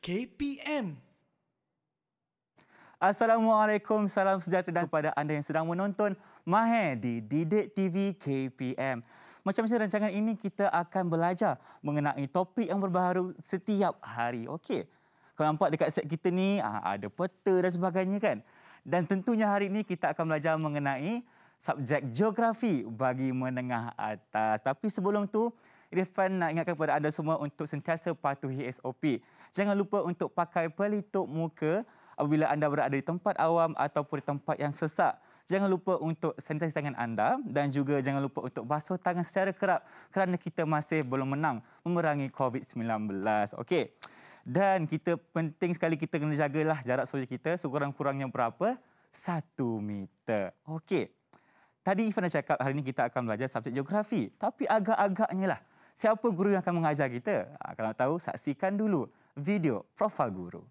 KPM. Assalamualaikum, salam sejahtera dan kepada anda yang sedang menonton Mahe di Didik TV KPM. Macam-macam rancangan ini kita akan belajar mengenai topik yang berbaharu setiap hari. Okey. kalau nampak dekat set kita ni ah, ada peta dan sebagainya kan? Dan tentunya hari ini kita akan belajar mengenai subjek geografi bagi menengah atas. Tapi sebelum tu, Irfan nak ingatkan kepada anda semua untuk sentiasa patuhi SOP. Jangan lupa untuk pakai pelitup muka apabila anda berada di tempat awam ataupun di tempat yang sesak. Jangan lupa untuk sanitasi tangan anda dan juga jangan lupa untuk basuh tangan secara kerap kerana kita masih belum menang memerangi COVID-19. Okey. Dan kita penting sekali kita kena jagalah jarak sosial kita sekurang-kurangnya berapa? Satu meter. Okey. Tadi Ifan dah cakap hari ini kita akan belajar subjek geografi. Tapi agak-agaknya lah. Siapa guru yang akan mengajar kita? Ah, kalau tahu, saksikan dulu video profil guru.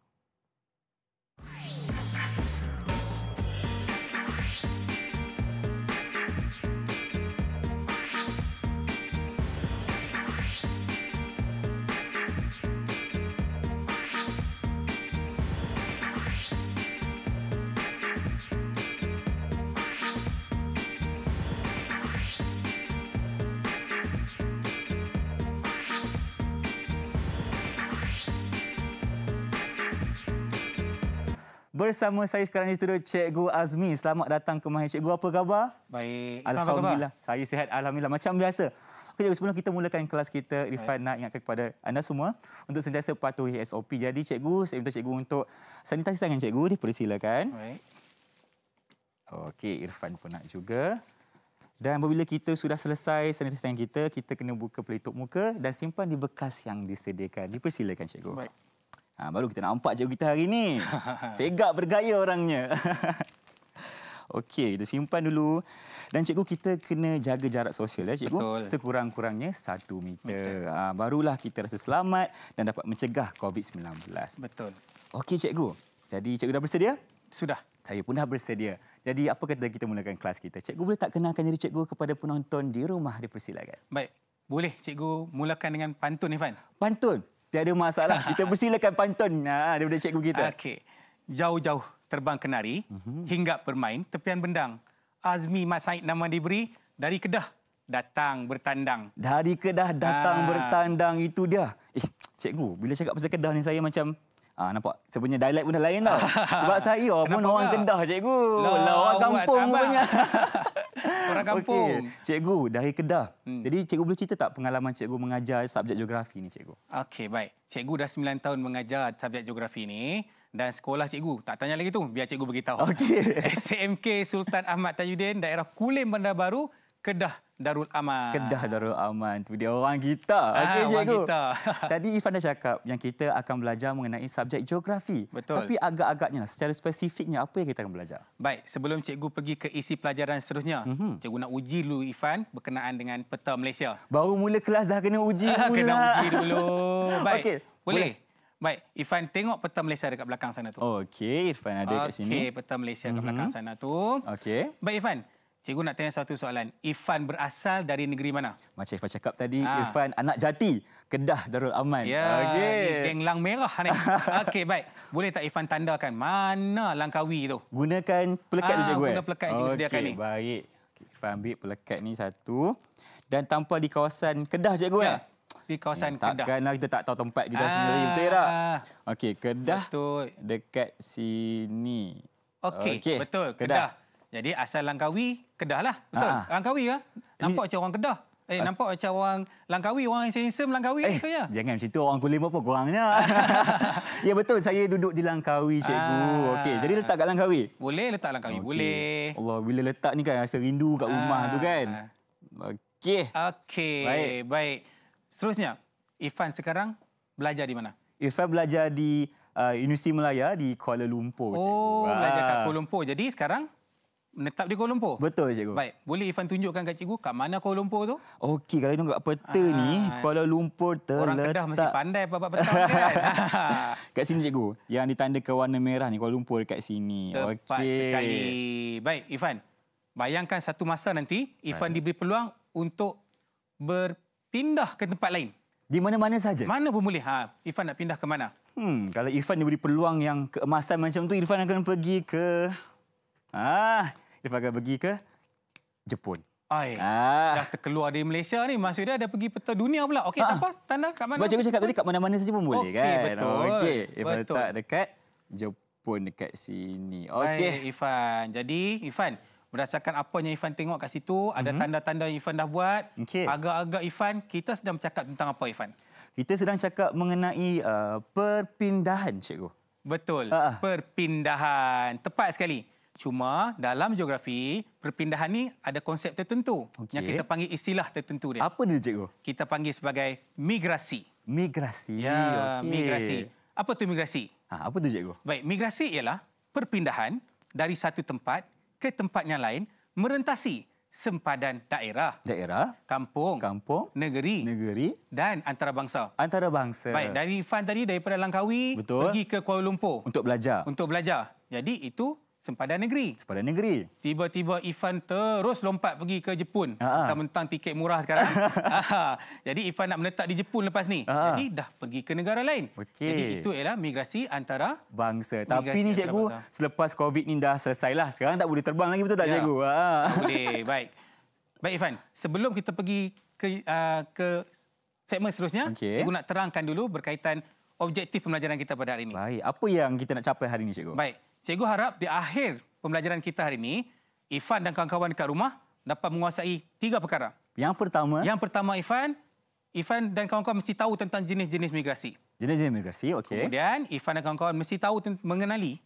Bersama saya sekarang ni studio Cikgu Azmi. Selamat datang ke kemari Cikgu. Apa khabar? Baik. Alhamdulillah. Khabar? Saya sihat. Alhamdulillah. Macam biasa. Okey, sebelum kita mulakan kelas kita, Rifan nak ingatkan kepada anda semua untuk sentiasa patuhi SOP. Jadi, Cikgu, saya minta Cikgu untuk sanitasi tangan Cikgu. Dipersilakan. Baik. Okey, Irfan pun nak juga. Dan apabila kita sudah selesai sanitasi tangan kita, kita kena buka pelitup muka dan simpan di bekas yang disediakan. Dipersilakan, Cikgu. Baik. Ha, baru kita nampak cikgu kita hari ni. Segak bergaya orangnya. Okey, kita simpan dulu. Dan cikgu, kita kena jaga jarak sosial ya, cikgu. Betul. Sekurang-kurangnya satu meter. Ha, barulah kita rasa selamat dan dapat mencegah COVID-19. Betul. Okey, cikgu. Jadi, cikgu dah bersedia? Sudah. Saya pun dah bersedia. Jadi, apa kata kita mulakan kelas kita? Cikgu boleh tak kenalkan diri cikgu kepada penonton di rumah? Dipersilakan. Baik. Boleh cikgu mulakan dengan pantun, Ifan. Pantun? Tiada masalah. Kita persilakan pantun ha, daripada cikgu kita. Okey. Jauh-jauh terbang kenari, mm-hmm. hingga bermain tepian bendang. Azmi Mat Said nama diberi dari Kedah datang bertandang. Dari Kedah datang ha. bertandang itu dia. Eh, cikgu, bila cakap pasal Kedah ni saya macam Ah, nampak? Saya punya dialect pun dah lain tau. Sebab saya oh, pun orang enggak? kendah, cikgu. Lah, orang kampung pun. orang kampung. Okay. Cikgu, dari Kedah. Hmm. Jadi, cikgu boleh cerita tak pengalaman cikgu mengajar subjek geografi ni, cikgu? Okey, baik. Cikgu dah 9 tahun mengajar subjek geografi ni. Dan sekolah cikgu, tak tanya lagi tu. Biar cikgu beritahu. Okey. SMK Sultan Ahmad Tajuddin, daerah Kulim Bandar Baru, Kedah Darul Aman. Kedah Darul Aman. Itu dia orang kita. Okay, ah, orang kita. Tadi Ifan dah cakap yang kita akan belajar mengenai subjek geografi. Betul. Tapi agak-agaknya secara spesifiknya apa yang kita akan belajar? Baik, sebelum cikgu pergi ke isi pelajaran seterusnya, mm-hmm. cikgu nak uji dulu Ifan berkenaan dengan peta Malaysia. Baru mula kelas dah kena uji pula. kena uji dulu. Baik. Okay, boleh. boleh. Baik, Ifan tengok peta Malaysia dekat belakang sana tu. Okey, Ifan ada okay, kat sini. Okey, peta Malaysia dekat mm-hmm. belakang sana tu. Okey. Baik Ifan, Cikgu nak tanya satu soalan. Irfan berasal dari negeri mana? Macam Irfan cakap tadi, ha. Irfan anak jati. Kedah Darul Aman. Ya, okay. ini geng lang merah ni. Okey, baik. Boleh tak Irfan tandakan mana langkawi tu? Gunakan pelekat ha, tu, ah, Cikgu. Eh? Guna pelekat yang okay, sediakan ni. Baik. Okay, Irfan ambil pelekat ni satu. Dan tanpa di kawasan Kedah, Cikgu. Ya, eh? di kawasan ya, Kedah. Takkanlah kita tak tahu tempat kita ha. sendiri. Betul tak? Okey, Kedah Betul. dekat sini. Okey, okay. betul. Kedah. Jadi asal Langkawi, Kedah lah. Betul? Ha. Langkawi ke? Nampak macam orang Kedah. Eh, nampak macam orang Langkawi, orang yang sensor Langkawi. Eh, ya. jangan macam tu. Orang kulim apa kurangnya. ya, betul. Saya duduk di Langkawi, cikgu. Ah. Okey, jadi letak kat Langkawi? Boleh letak Langkawi. Okay. Boleh. Allah, bila letak ni kan rasa rindu kat rumah tu kan? Okey. Okey. Baik. Baik. Seterusnya, Ifan sekarang belajar di mana? Ifan belajar di uh, Universiti Melaya di Kuala Lumpur. Oh, cikgu. belajar di Kuala Lumpur. Jadi sekarang menetap di Kuala Lumpur. Betul cikgu. Baik, boleh Ifan tunjukkan kat cikgu kat mana Kuala Lumpur tu? Okey, kalau tengok kat peta ha. ni, ah. Kuala Lumpur terletak Orang Kedah mesti pandai buat peta kan. kat sini cikgu, yang ditandakan warna merah ni Kuala Lumpur dekat sini. Okey. Baik, Ifan. Bayangkan satu masa nanti Ifan Baik. diberi peluang untuk berpindah ke tempat lain. Di mana-mana saja. Mana pun boleh. Ha, Ifan nak pindah ke mana? Hmm, kalau Irfan diberi peluang yang keemasan macam tu, Irfan akan pergi ke... Ah, dia akan pergi ke Jepun. Ai, ah. dah terkeluar dari Malaysia ni. Maksudnya ada pergi peta dunia pula. Okey, ah. tak apa. Tanda kat mana? Sebab cikgu cakap tadi kat mana-mana saja pun boleh okay, kan? Betul. Okey, betul. Okey, letak dekat Jepun dekat sini. Okey. Irfan. Jadi, Irfan berdasarkan apa yang Ifan tengok kat situ, ada mhm. tanda-tanda yang Ifan dah buat. Okay. Agak-agak Ifan, kita sedang bercakap tentang apa Ifan? Kita sedang cakap mengenai uh, perpindahan, cikgu. Betul. Ah. Perpindahan. Tepat sekali. Cuma dalam geografi, perpindahan ni ada konsep tertentu okay. yang kita panggil istilah tertentu dia. Apa dia cikgu? Kita panggil sebagai migrasi. Migrasi. Ya, okay. migrasi. Apa tu migrasi? Ha, apa tu cikgu? Baik, migrasi ialah perpindahan dari satu tempat ke tempat yang lain merentasi sempadan daerah. Daerah. Kampung. Kampung. Negeri. Negeri. Dan antarabangsa. Antarabangsa. Baik, dari Fan tadi daripada Langkawi Betul. pergi ke Kuala Lumpur. Untuk belajar. Untuk belajar. Jadi itu sempadan negeri. Sempadan negeri. Tiba-tiba Ifan terus lompat pergi ke Jepun. Ha, ha. Mentang-mentang tiket murah sekarang. Ha, Jadi Ifan nak menetap di Jepun lepas ni. Aa. Jadi dah pergi ke negara lain. Okay. Jadi itu ialah migrasi antara bangsa. Tapi ni cikgu, bangsa. selepas COVID ni dah selesailah. Sekarang tak boleh terbang lagi betul tak ya. cikgu? Ha. Boleh, baik. Baik Ifan, sebelum kita pergi ke uh, ke segmen seterusnya, okay. cikgu nak terangkan dulu berkaitan objektif pembelajaran kita pada hari ini. Baik, apa yang kita nak capai hari ini cikgu? Baik. Cikgu harap di akhir pembelajaran kita hari ini, Ifan dan kawan-kawan dekat rumah dapat menguasai tiga perkara. Yang pertama. Yang pertama, Ifan. Ifan dan kawan-kawan mesti tahu tentang jenis-jenis migrasi. Jenis-jenis migrasi, okey. Kemudian, Ifan dan kawan-kawan mesti tahu mengenali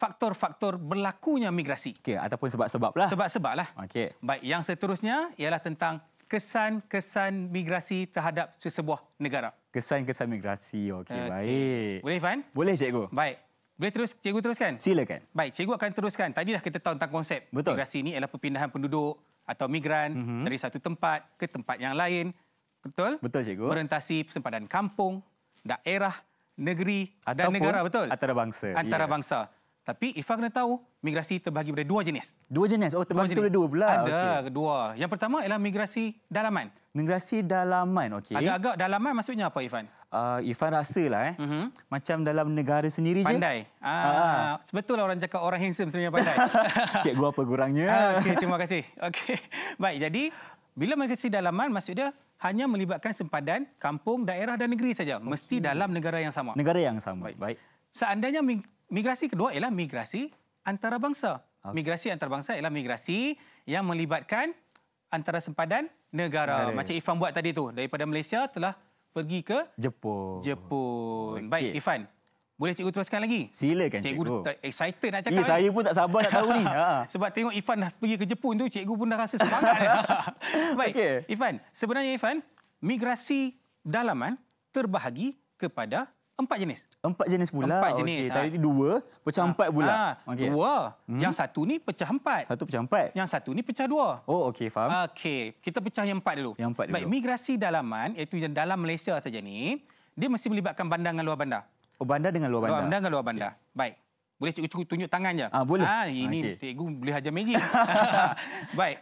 faktor-faktor berlakunya migrasi. Okey, ataupun sebab-sebab lah. Sebab-sebab lah. Okey. Baik, yang seterusnya ialah tentang kesan-kesan migrasi terhadap sesebuah negara. Kesan-kesan migrasi, okey, okay. baik. Boleh, Ifan? Boleh, cikgu. Baik. Boleh terus, cikgu teruskan? Silakan. Baik, cikgu akan teruskan. Tadi dah kita tahu tentang konsep. Betul. Migrasi ini ialah perpindahan penduduk atau migran mm-hmm. dari satu tempat ke tempat yang lain. Betul? Betul, cikgu. Merentasi persempadan kampung, daerah, negeri Ataupun dan negara. Betul? Antarabangsa. Antarabangsa. Yeah. Tapi Ifah kena tahu, migrasi terbahagi pada dua jenis. Dua jenis? Oh, terbahagi pada dua pula. Ada, okay. dua. Yang pertama ialah migrasi dalaman. Migrasi dalaman, okey. Agak-agak dalaman maksudnya apa, Ifan? uh, ah, Ifan rasa lah eh. Mm-hmm. Macam dalam negara sendiri pandai. je. Pandai. Ah, ah. Sebetul ah. lah orang cakap orang handsome sebenarnya pandai. Cikgu apa kurangnya. Ah, okay, terima kasih. Okay. Baik, jadi bila mengisi dalaman maksud dia hanya melibatkan sempadan kampung, daerah dan negeri saja. Okay. Mesti dalam negara yang sama. Negara yang sama. Baik. Baik. Seandainya migrasi kedua ialah migrasi antarabangsa. Okay. Migrasi antarabangsa ialah migrasi yang melibatkan antara sempadan negara. negara. Macam Ifan buat tadi tu. Daripada Malaysia telah pergi ke Jepun. Jepun. Okay. Baik Ifan. Boleh cikgu teruskan lagi? Silakan cikgu. Cikgu ter- excited nak eh, cakap. Ya, saya pun tak sabar nak tahu ni. Ha. Sebab tengok Ifan dah pergi ke Jepun tu, cikgu pun dah rasa semangat. Baik. Okay. Ifan, sebenarnya Ifan, migrasi dalaman terbahagi kepada Empat jenis. Empat jenis pula. Empat jenis. Okay. Ha. Tadi dua, pecah ha. empat pula. Ha. Okay. Dua. Hmm. Yang satu ni pecah empat. Satu pecah empat. Yang satu ni pecah dua. Oh, okey. Faham. Okey. Kita pecah yang empat dulu. Yang empat dulu. Baik, migrasi dalaman, iaitu yang dalam Malaysia saja ni, dia mesti melibatkan bandar dengan luar bandar. Oh, bandar dengan luar bandar. bandar dengan luar bandar. Okay. Baik. Boleh cikgu-cikgu tunjuk tangan je? Ha, boleh. Ha, ini okay. cikgu boleh hajar magic. Baik.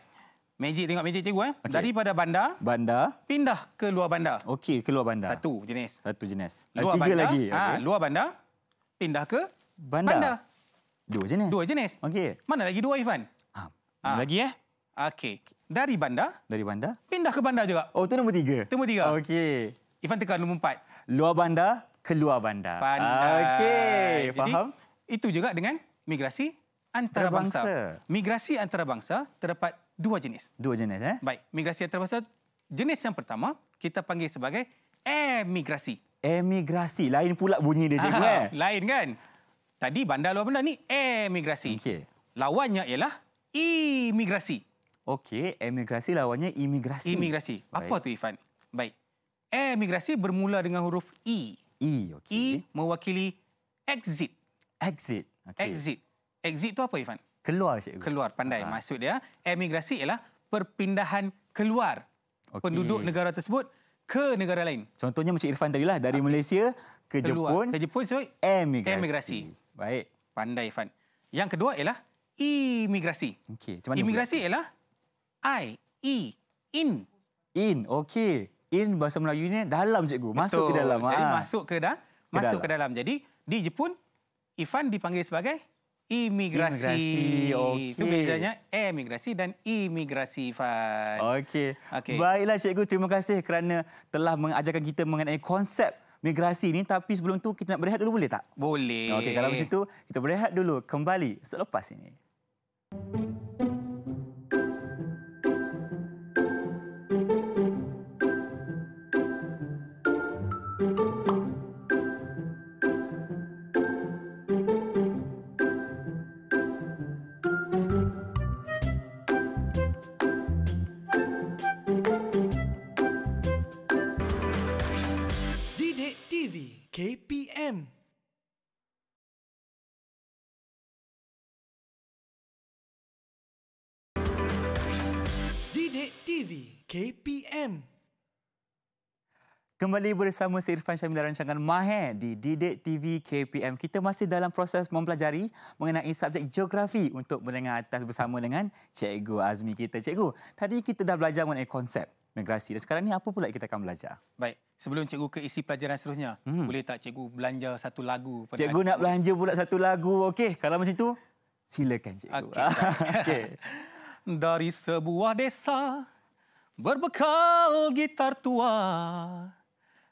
Magic tengok magic cikgu eh. Okay. Daripada bandar. Bandar. Pindah ke luar bandar. Okey, ke luar bandar. Satu jenis. Satu jenis. Luar tiga bandar, lagi. Ha, okay. Luar bandar. Pindah ke bandar. bandar. Dua jenis. Dua jenis. Okey. Mana lagi dua, Ivan? Ha, ah, ah. ha. lagi eh. Okey. Dari bandar. Dari bandar. Pindah ke bandar juga. Oh, tu nombor tiga. Tu nombor tiga. Okey. Ivan tekan nombor empat. Luar bandar, keluar bandar. Bandar. Okey, faham? Itu juga dengan migrasi antarabangsa. Migrasi antarabangsa terdapat dua jenis. Dua jenis eh. Baik, migrasi antarabangsa jenis yang pertama kita panggil sebagai emigrasi. Emigrasi, lain pula bunyi dia cikgu ah, eh. Lain kan? Tadi bandar luar bandar ni emigrasi. Okey. Lawannya ialah imigrasi. Okey, emigrasi lawannya imigrasi. Imigrasi. Apa Baik. tu Ifan? Baik. Emigrasi bermula dengan huruf E. E, okey. E mewakili exit. Exit. Okay. Exit. Exit tu apa Ifan? keluar cikgu. Keluar pandai. Ha. Maksud dia emigrasi ialah perpindahan keluar okay. penduduk negara tersebut ke negara lain. Contohnya macam Irfan tadi lah dari okay. Ah. Malaysia ke keluar. Jepun. Ke Jepun so emigrasi. emigrasi. Baik. Pandai Irfan. Yang kedua ialah imigrasi. Okey. Macam mana? Imigrasi berlaku? ialah I E in in. Okey. In bahasa Melayu ni dalam cikgu. Masuk ke dalam. Jadi ha. masuk ke dalam. Masuk ke dalam. Jadi di Jepun Irfan dipanggil sebagai imigrasi. imigrasi. Okay. bezanya emigrasi dan imigrasi, Fan. Okey. Okay. Baiklah, Cikgu. Terima kasih kerana telah mengajarkan kita mengenai konsep migrasi ini. Tapi sebelum tu kita nak berehat dulu boleh tak? Boleh. Okey, kalau macam itu, kita berehat dulu kembali selepas ini. Thank you. Kembali bersama saya Irfan dalam rancangan Mahir di Didik TV KPM. Kita masih dalam proses mempelajari mengenai subjek geografi untuk menengah atas bersama dengan Cikgu Azmi kita. Cikgu, tadi kita dah belajar mengenai konsep migrasi. Dan sekarang ni apa pula kita akan belajar? Baik. Sebelum cikgu ke isi pelajaran seterusnya, hmm. boleh tak cikgu belanja satu lagu? Pada cikgu adik? nak belanja pula satu lagu. Okey, kalau macam itu, silakan cikgu. Okey. okay. Dari sebuah desa, berbekal gitar tua,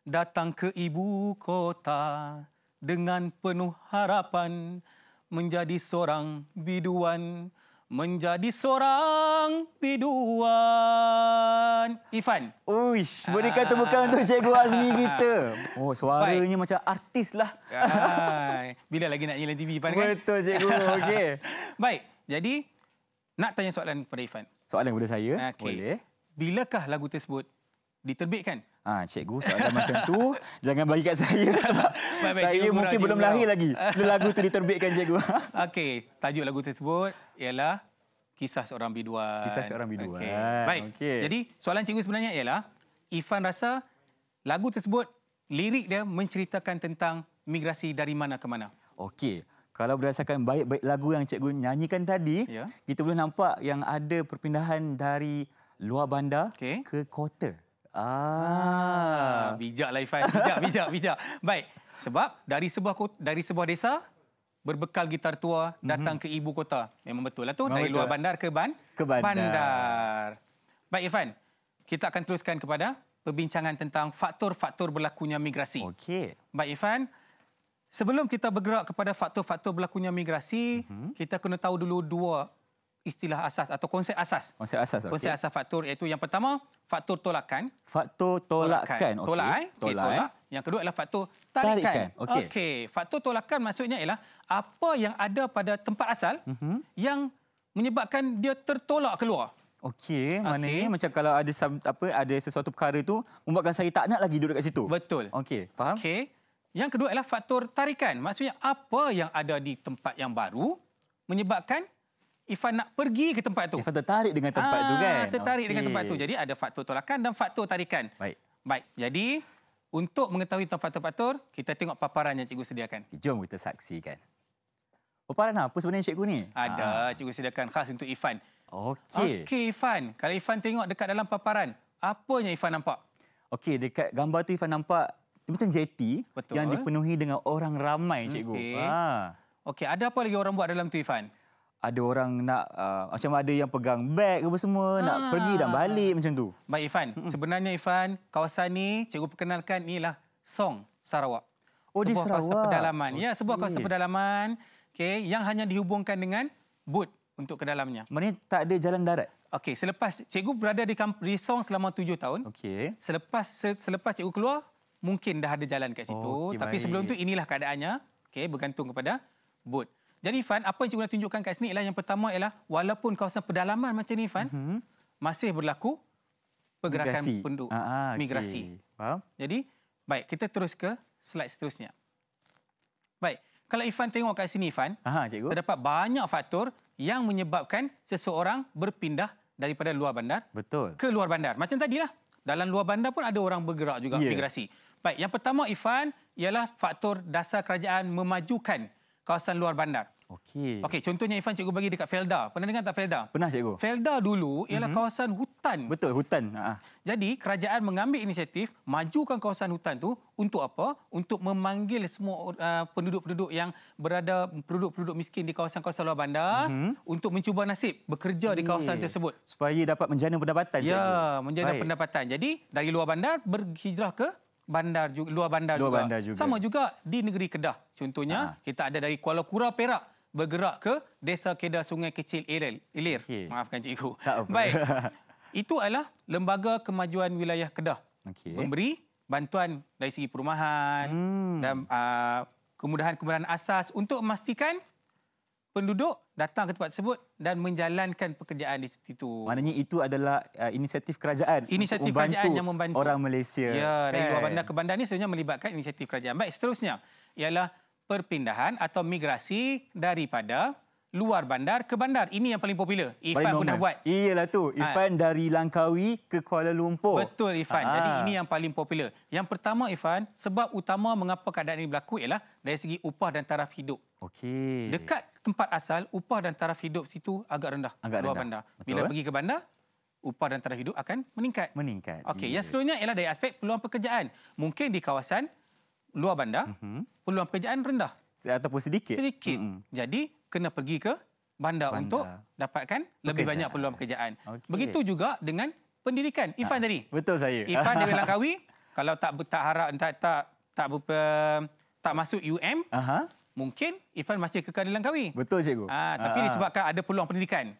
datang ke ibu kota dengan penuh harapan menjadi seorang biduan menjadi seorang biduan Ifan uish berikan ah. bukan untuk cikgu Azmi kita oh suaranya Fai. macam artis lah bila lagi nak nyanyi TV Ifan kan betul cikgu okey baik jadi nak tanya soalan kepada Ifan soalan kepada saya okay. boleh bilakah lagu tersebut diterbitkan. Ha, cikgu soalan macam tu jangan bagi kat saya sebab baik, baik, saya mungkin murah, belum murah. lahir lagi. Belum lagu tu diterbitkan cikgu. Okey, tajuk lagu tersebut ialah Kisah Seorang Biduan. Kisah Seorang Biduan. Okay. Baik. Okay. Jadi soalan cikgu sebenarnya ialah Ifan rasa lagu tersebut lirik dia menceritakan tentang migrasi dari mana ke mana. Okey. Kalau berdasarkan baik-baik lagu yang cikgu nyanyikan tadi, ya. kita boleh nampak yang ada perpindahan dari luar bandar okay. ke kota. Ah. ah, bijak lah Ifan. Bijak, bijak, bijak. Baik. Sebab dari sebuah kota, dari sebuah desa berbekal gitar tua datang mm-hmm. ke ibu kota. Memang betul lah tu Memang dari betul. luar bandar ke ban ke bandar. bandar. Baik Irfan, kita akan teruskan kepada perbincangan tentang faktor-faktor berlakunya migrasi. Okey. Baik Irfan, sebelum kita bergerak kepada faktor-faktor berlakunya migrasi, mm-hmm. kita kena tahu dulu dua istilah asas atau konsep asas. Konsep asas. Konsep asas faktor iaitu yang pertama faktor tolakan. Faktor tolakan. tolakan. Okay. Tolak, eh? tolak, okay, tolak. Eh? Yang kedua adalah faktor tarikan. tarikan. Okey. Okay. Faktor tolakan maksudnya ialah apa yang ada pada tempat asal mm-hmm. yang menyebabkan dia tertolak keluar. Okey, maknanya okay. macam kalau ada apa ada sesuatu perkara itu membuatkan saya tak nak lagi duduk dekat situ. Betul. Okey, faham? Okey. Yang kedua adalah faktor tarikan. Maksudnya apa yang ada di tempat yang baru menyebabkan Ifan nak pergi ke tempat tu. Ifan tertarik dengan tempat ah, tu kan. Tertarik okay. dengan tempat tu. Jadi ada faktor tolakan dan faktor tarikan. Baik. Baik. Jadi untuk mengetahui tentang faktor-faktor, kita tengok paparan yang cikgu sediakan. Jom kita saksikan. Paparan apa sebenarnya cikgu ni? Ada ah. cikgu sediakan khas untuk Ifan. Okey. Okey Ifan, kalau Ifan tengok dekat dalam paparan, apa yang Ifan nampak? Okey, dekat gambar tu Ifan nampak dia macam jeti Betul. yang dipenuhi dengan orang ramai cikgu. Okay. Ha. Ah. Okey, ada apa lagi orang buat dalam tu Ifan? ada orang nak uh, macam ada yang pegang beg apa semua ha. nak ah. pergi dan balik macam tu. Baik Ifan, sebenarnya Ifan, kawasan ni cikgu perkenalkan inilah Song Sarawak. Oh sebuah di Sarawak. Sebuah kawasan Pedalaman. Okay. Ya, sebuah kawasan pedalaman. Okey, yang hanya dihubungkan dengan boot untuk ke dalamnya. Maknanya tak ada jalan darat. Okey, selepas cikgu berada di kamp Song selama tujuh tahun. Okey. Selepas se selepas cikgu keluar, mungkin dah ada jalan kat situ, okay, tapi baik. sebelum tu inilah keadaannya. Okey, bergantung kepada boot. Jadi Fan, apa yang cikgu nak tunjukkan kat sini ialah yang pertama ialah walaupun kawasan pedalaman macam ni Fan, mm-hmm. masih berlaku pergerakan migrasi. penduduk, Aha, ah, migrasi. Okay. Jadi, baik, kita terus ke slide seterusnya. Baik, kalau Ifan tengok kat sini Ifan, Aha, cikgu. terdapat banyak faktor yang menyebabkan seseorang berpindah daripada luar bandar Betul. ke luar bandar. Macam tadilah, dalam luar bandar pun ada orang bergerak juga yeah. migrasi. Baik, yang pertama Ifan ialah faktor dasar kerajaan memajukan kawasan luar bandar. Okey. Okey, contohnya Ifan cikgu bagi dekat Felda. Pernah dengar tak Felda? Pernah cikgu. Felda dulu ialah mm -hmm. kawasan hutan. Betul, hutan. Ha, ha. Jadi, kerajaan mengambil inisiatif majukan kawasan hutan tu untuk apa? Untuk memanggil semua uh, penduduk-penduduk uh, yang berada penduduk-penduduk miskin di kawasan-kawasan luar bandar mm -hmm. untuk mencuba nasib bekerja okay. di kawasan tersebut. Supaya dapat menjana pendapatan. Ya, cikgu. menjana pendapatan. Jadi, dari luar bandar berhijrah ke bandar juga luar bandar, luar juga. bandar juga. Sama juga di negeri Kedah. Contohnya ha. kita ada dari Kuala Kura Perak bergerak ke Desa Kedah Sungai Kecil Ilir. Ilir. Okay. Maafkan cikgu. Baik. Itu adalah Lembaga Kemajuan Wilayah Kedah. Okay. Memberi bantuan dari segi perumahan hmm. dan uh, kemudahan-kemudahan asas untuk memastikan penduduk datang ke tempat tersebut dan menjalankan pekerjaan di situ. Maknanya itu adalah uh, inisiatif kerajaan. Inisiatif kerajaan yang membantu orang Malaysia. Ya, dari luar kan? bandar ke bandar ini sebenarnya melibatkan inisiatif kerajaan. Baik, seterusnya ialah perpindahan atau migrasi daripada luar bandar ke bandar. Ini yang paling popular. Ifan pun dah buat. Iyalah tu. Ifan ha. dari Langkawi ke Kuala Lumpur. Betul Ifan. Ha. Jadi ini yang paling popular. Yang pertama Ifan, sebab utama mengapa keadaan ini berlaku ialah dari segi upah dan taraf hidup. Okey. Dekat tempat asal upah dan taraf hidup situ agak rendah agak luar rendah. bandar. Bila eh? pergi ke bandar upah dan taraf hidup akan meningkat. Meningkat. Okey, yeah. yang seterusnya ialah dari aspek peluang pekerjaan. Mungkin di kawasan luar bandar mm-hmm. peluang pekerjaan rendah ataupun sedikit. Sedikit. Mm-hmm. Jadi kena pergi ke bandar, bandar. untuk dapatkan pekerjaan. lebih banyak peluang pekerjaan. Okay. Begitu juga dengan pendidikan. Ifan ha. Ah, tadi. Betul saya. Ifan dari Langkawi kalau tak tak harap tak tak tak, tak, tak, masuk UM. Aha mungkin Ifan masih kekal di Langkawi. Betul cikgu. Ah ha, tapi ha. disebabkan ada peluang pendidikan.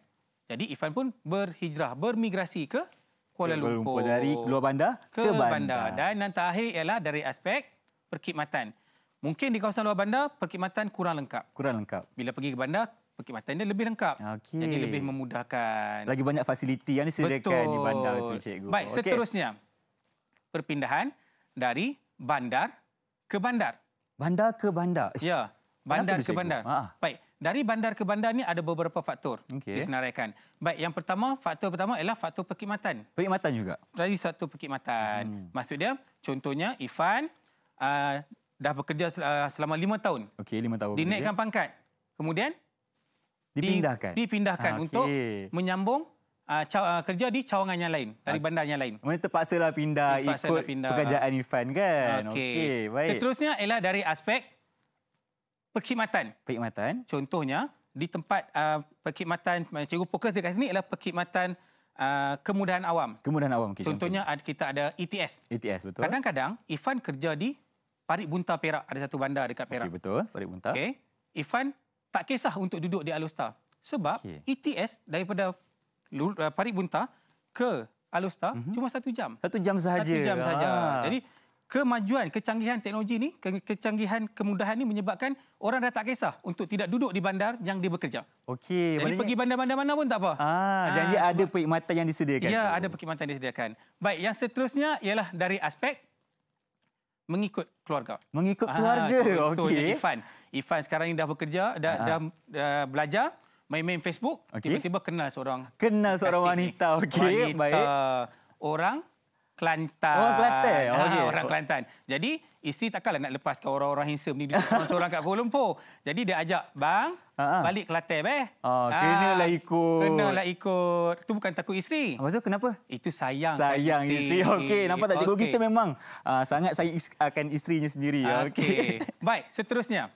Jadi Ifan pun berhijrah, bermigrasi ke Kuala Lumpur. Kuala Lumpur dari luar bandar ke, ke bandar. bandar. Dan yang terakhir ialah dari aspek perkhidmatan. Mungkin di kawasan luar bandar perkhidmatan kurang lengkap. Kurang lengkap. Bila pergi ke bandar perkhidmatan dia lebih lengkap. Okay. Jadi lebih memudahkan. Lagi banyak fasiliti yang disediakan Betul. di bandar itu cikgu. Baik, okay. seterusnya perpindahan dari bandar ke bandar. Bandar ke bandar. Ya bandar ke bandar. Ha. Baik, dari bandar ke bandar ni ada beberapa faktor okay. disenaraikan. Baik, yang pertama, faktor pertama ialah faktor perkhidmatan. Perkhidmatan juga. Dari satu perkhidmatan. Hmm. Maksud dia, contohnya Ifan uh, dah bekerja uh, selama lima tahun. Okey, lima tahun. Dinaikkan bekerja. pangkat. Kemudian? Dipindahkan. Dipindahkan ha, untuk okay. menyambung Uh, uh, kerja di cawangan yang lain dari bandar yang lain. Mana terpaksa lah pindah terpaksa ikut pindah. pekerjaan Irfan kan. Okey. Okay, baik. Seterusnya ialah dari aspek perkhidmatan. Perkhidmatan. Contohnya di tempat uh, perkhidmatan uh, cikgu fokus dekat sini adalah perkhidmatan uh, kemudahan awam. Kemudahan awam. Okay, Contohnya contoh. kita ada ETS. ETS betul. Kadang-kadang Ifan kerja di Parit Bunta Perak. Ada satu bandar dekat Perak. Okay, betul. Parit Bunta. Okay. Ifan tak kisah untuk duduk di Alusta, Sebab okay. ETS daripada uh, Parit Bunta ke Alusta mm-hmm. cuma satu jam. Satu jam sahaja. Satu jam sahaja. Ah. Jadi kemajuan kecanggihan teknologi ini, ke- kecanggihan kemudahan ini menyebabkan orang dah tak kisah untuk tidak duduk di bandar yang dia bekerja. Okey, jadi maknanya... pergi bandar-bandar mana pun tak apa. Ah, janji ah, ada perkhidmatan yang disediakan. Ya, tu. ada perkhidmatan yang disediakan. Baik, yang seterusnya ialah dari aspek mengikut keluarga. Mengikut ah, keluarga. Okey. Ifan. Ifan sekarang ni dah bekerja, dah dah, ah. dah dah belajar main-main Facebook, okay. tiba-tiba kenal seorang kenal seorang wanita. Okey, baik. Orang Kelantan. Orang oh, Kelantan. Ha, ah, okay. Orang Kelantan. Jadi isteri takkanlah nak lepaskan orang-orang handsome ni di seorang-seorang kat Kuala Lumpur. Jadi dia ajak, "Bang, uh-huh. balik Kelantan beh." Oh, ha, kena lah ikut. Kena lah ikut. Itu bukan takut isteri. Apa tu? Kenapa? Itu sayang. Sayang kan isteri. isteri. Okey, nampak tak cikgu okay. kita memang uh, sangat sayang is- akan isterinya sendiri. Okey. Okay. Baik, seterusnya.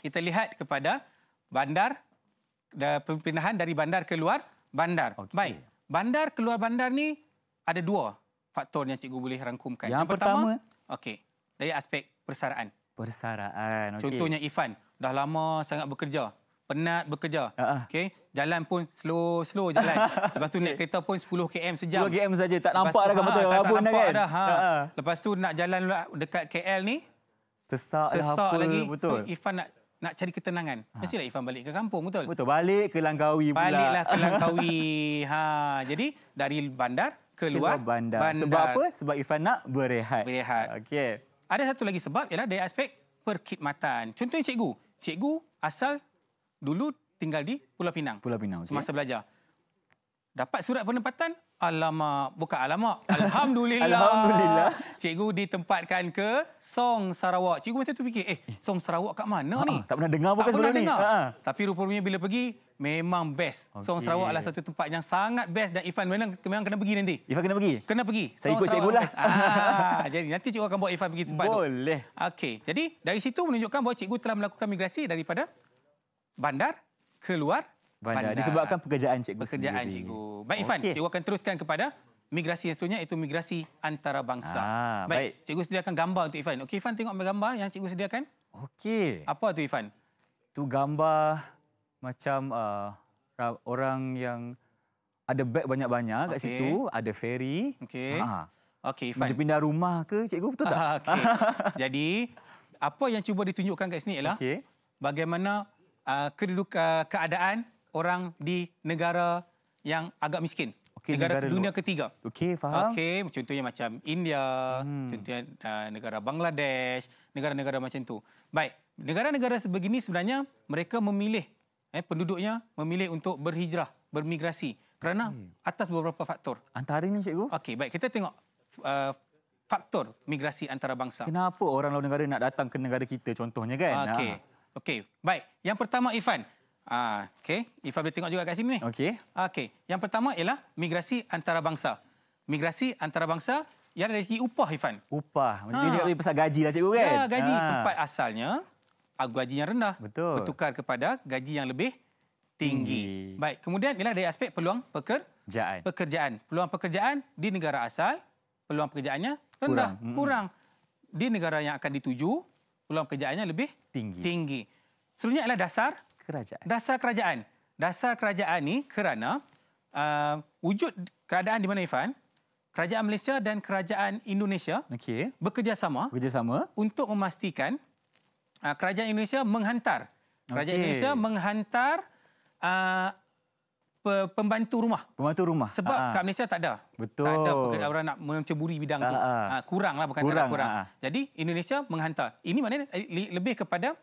Kita lihat kepada bandar dan pemindahan dari bandar keluar bandar. Okay. Baik. Bandar keluar bandar ni ada dua faktor yang cikgu boleh rangkumkan? Yang, yang pertama, pertama okey. Dari aspek persaraan. Persaraan. Okay. Contohnya Ifan, dah lama sangat bekerja, penat bekerja. Uh -huh. Okey. Jalan pun slow-slow jalan. Lepas tu naik kereta pun 10 km sejam. 10 km saja tak nampak dah betul rabun dah kan. Dah, ha. uh -huh. Lepas tu nak jalan dekat KL ni sesak, sesak apa lagi. betul. So, Ifan nak nak cari ketenangan. Ha. Mestilah Ifan balik ke kampung betul. Betul. Balik ke Langkawi pula. Baliklah ke Langkawi. ha. Jadi dari bandar keluar, keluar bandar. bandar. Sebab apa? Sebab Irfan nak berehat. Berehat. Okey. Ada satu lagi sebab ialah dari aspek perkhidmatan. Contohnya cikgu. Cikgu asal dulu tinggal di Pulau Pinang. Pulau Pinang. Okay. Semasa belajar. Dapat surat penempatan, Alamak, bukan alamak. Alhamdulillah. Alhamdulillah. Cikgu ditempatkan ke Song Sarawak. Cikgu macam tu fikir, eh Song Sarawak kat mana ha, ni? Tak pernah dengar pun sebelum ni. Ha. Tapi rupanya bila pergi, memang best. Okay. Song Sarawak adalah satu tempat yang sangat best dan Ifan memang, memang kena pergi nanti. Ifan kena pergi? Kena pergi. Saya Song ikut Sarawak cikgu lah. Ah, jadi nanti cikgu akan bawa Ifan pergi tempat Boleh. tu. Boleh. Okey, jadi dari situ menunjukkan bahawa cikgu telah melakukan migrasi daripada bandar ke luar bandar. bandar. Disebabkan pekerjaan cikgu pekerjaan sendiri. cikgu. Baik Ifan, okay. cikgu akan teruskan kepada migrasi yang seterusnya iaitu migrasi antarabangsa. Ah, baik. baik, cikgu sediakan gambar untuk Ifan. Okey Ifan tengok gambar yang cikgu sediakan. Okey. Apa tu Ifan? Tu gambar macam uh, orang yang ada beg banyak-banyak kat situ, ada feri. Okey. Ah. Okay, Ifan. Macam pindah rumah ke cikgu betul tak? Ah, okay. Jadi apa yang cuba ditunjukkan kat sini ialah okay. bagaimana uh, ah, kedudukan keadaan orang di negara yang agak miskin. Okay, negara, negara dunia ketiga. Okey, faham. Okey, contohnya macam India, hmm. contohnya uh, negara Bangladesh, negara-negara macam tu. Baik, negara-negara sebegini sebenarnya mereka memilih eh penduduknya memilih untuk berhijrah, bermigrasi kerana okay. atas beberapa faktor. ini cikgu? Okey, baik kita tengok uh, faktor migrasi antarabangsa. Kenapa orang luar negara nak datang ke negara kita contohnya kan? Okey. Ah. Okey. Baik, yang pertama Ifan, Ah, okay. Ifah boleh tengok juga kat sini ni. Okay. Okay. Yang pertama ialah migrasi antarabangsa. Migrasi antarabangsa yang dari segi upah, Ifan. Upah. Macam ha. cakap tadi pasal gaji lah cikgu kan? Ya, gaji. Ha. Tempat asalnya, gaji yang rendah. Betul. Bertukar kepada gaji yang lebih tinggi. tinggi. Baik. Kemudian ialah dari aspek peluang pekerjaan. pekerjaan. Peluang pekerjaan di negara asal, peluang pekerjaannya rendah. Kurang. Hmm. Kurang. Hmm. Di negara yang akan dituju, peluang pekerjaannya lebih tinggi. tinggi. Selanjutnya adalah dasar kerajaan. Dasar kerajaan. Dasar kerajaan ni kerana uh, wujud keadaan di mana Ifan, kerajaan Malaysia dan kerajaan Indonesia okay. bekerjasama, bekerjasama untuk memastikan uh, kerajaan Indonesia menghantar kerajaan okay. Indonesia menghantar uh, pembantu rumah. Pembantu rumah. Sebab Aa. Ah, ah. kat Malaysia tak ada. Betul. Tak ada orang nak menceburi bidang Aa. tu. Ha, kurang lah bukan kurang. kurang. Aa. Jadi Indonesia menghantar. Ini maknanya lebih kepada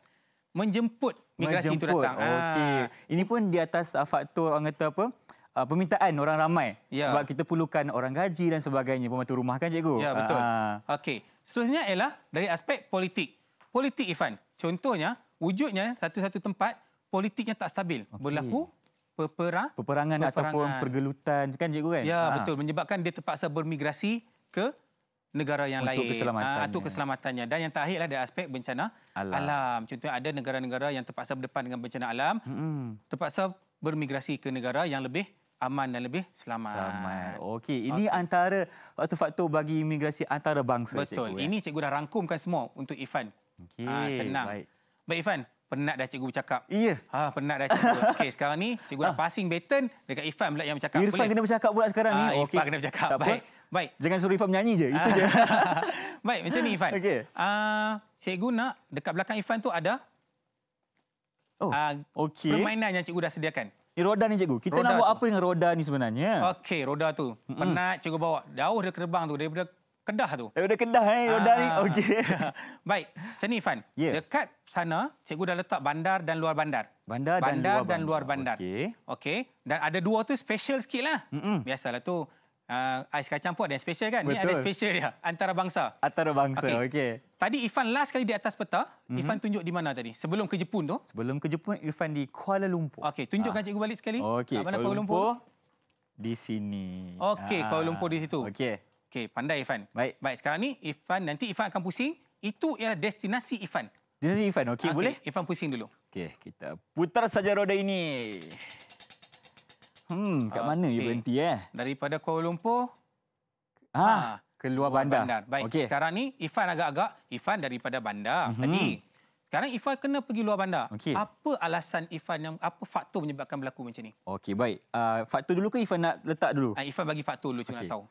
menjemput migrasi menjemput. itu datang. Ah. Okey. Ini pun di atas ah, faktor orang kata apa? Ah, permintaan orang ramai. Ya. Sebab kita perlukan orang gaji dan sebagainya pembantu rumah kan cikgu. Ya betul. Uh, Okey. Seterusnya ialah dari aspek politik. Politik Ifan. Contohnya wujudnya satu-satu tempat politiknya tak stabil. Okay. Berlaku peperang, peperangan, peperangan ataupun pergelutan kan cikgu kan? Ya ha. betul menyebabkan dia terpaksa bermigrasi ke negara yang untuk lain keselamatannya. Aa, ah, untuk keselamatannya dan yang terakhir ada aspek bencana alam. alam. Contohnya ada negara-negara yang terpaksa berdepan dengan bencana alam, hmm. terpaksa bermigrasi ke negara yang lebih aman dan lebih selamat. Selamat. Okey, ini okay. antara faktor-faktor bagi imigrasi antara bangsa Betul. cikgu. Betul. Eh? Ini cikgu dah rangkumkan semua untuk Ifan. Okey. Ah, senang. Baik. Baik Ifan, penat dah cikgu bercakap. Iya. Ha, penat dah cikgu. Okey, sekarang ni cikgu dah passing baton dekat Ifan pula yang bercakap. Irfan Boleh? kena bercakap pula sekarang ni. Ha, okay. kena bercakap. Tak Baik. Apa? Baik. Jangan suruh Ifan menyanyi je. Itu je. Baik, macam ni Ifan. Okey. Uh, cikgu nak dekat belakang Ifan tu ada Oh. Uh, okey. Permainan yang cikgu dah sediakan. Ini roda ni cikgu. Kita roda nak buat tu. apa dengan roda ni sebenarnya? Okey, roda tu. Penat mm-hmm. cikgu bawa. Jauh dia kerbang tu daripada Kedah tu. Daripada Kedah eh roda uh, ni. Ah. Okey. Baik. Sini Ifan. Yeah. Dekat sana cikgu dah letak bandar dan luar bandar. Bandar, bandar dan, luar bandar. bandar. Okey. Okey. Dan ada dua tu special sikit lah. Mm-hmm. Biasalah tu uh, ais kacang pun ada yang special kan? Betul. Ni ada special bangsa. antarabangsa. Antarabangsa. Okey. Okay. Tadi Ifan last kali di atas peta, mm-hmm. Ifan tunjuk di mana tadi? Sebelum ke Jepun tu? Sebelum ke Jepun Ifan di Kuala Lumpur. Okey, tunjukkan ha. cikgu balik sekali. Okay. Mana Kuala, Kuala Lumpur? Lumpur? Di sini. Okey, ha. Kuala ah. Lumpur di situ. Okey. Okey, pandai Ifan. Baik. Baik, sekarang ni Ifan nanti Ifan akan pusing, itu ialah destinasi Ifan. Destinasi Ifan. Okey, okay. boleh? Ifan pusing dulu. Okey, kita putar saja roda ini. Hmm, kat mana okay. you berhenti eh? Daripada Kuala Lumpur. Ha, ah, keluar luar bandar. bandar. Baik, okay. sekarang ni Ifan agak-agak. Ifan daripada bandar mm-hmm. tadi. Sekarang Ifan kena pergi luar bandar. Okay. Apa alasan Ifan yang, apa faktor menyebabkan berlaku macam ni? Okey, baik. Uh, faktor dulu ke Ifan nak letak dulu? Uh, Ifan bagi faktor dulu, cuma okay. nak tahu.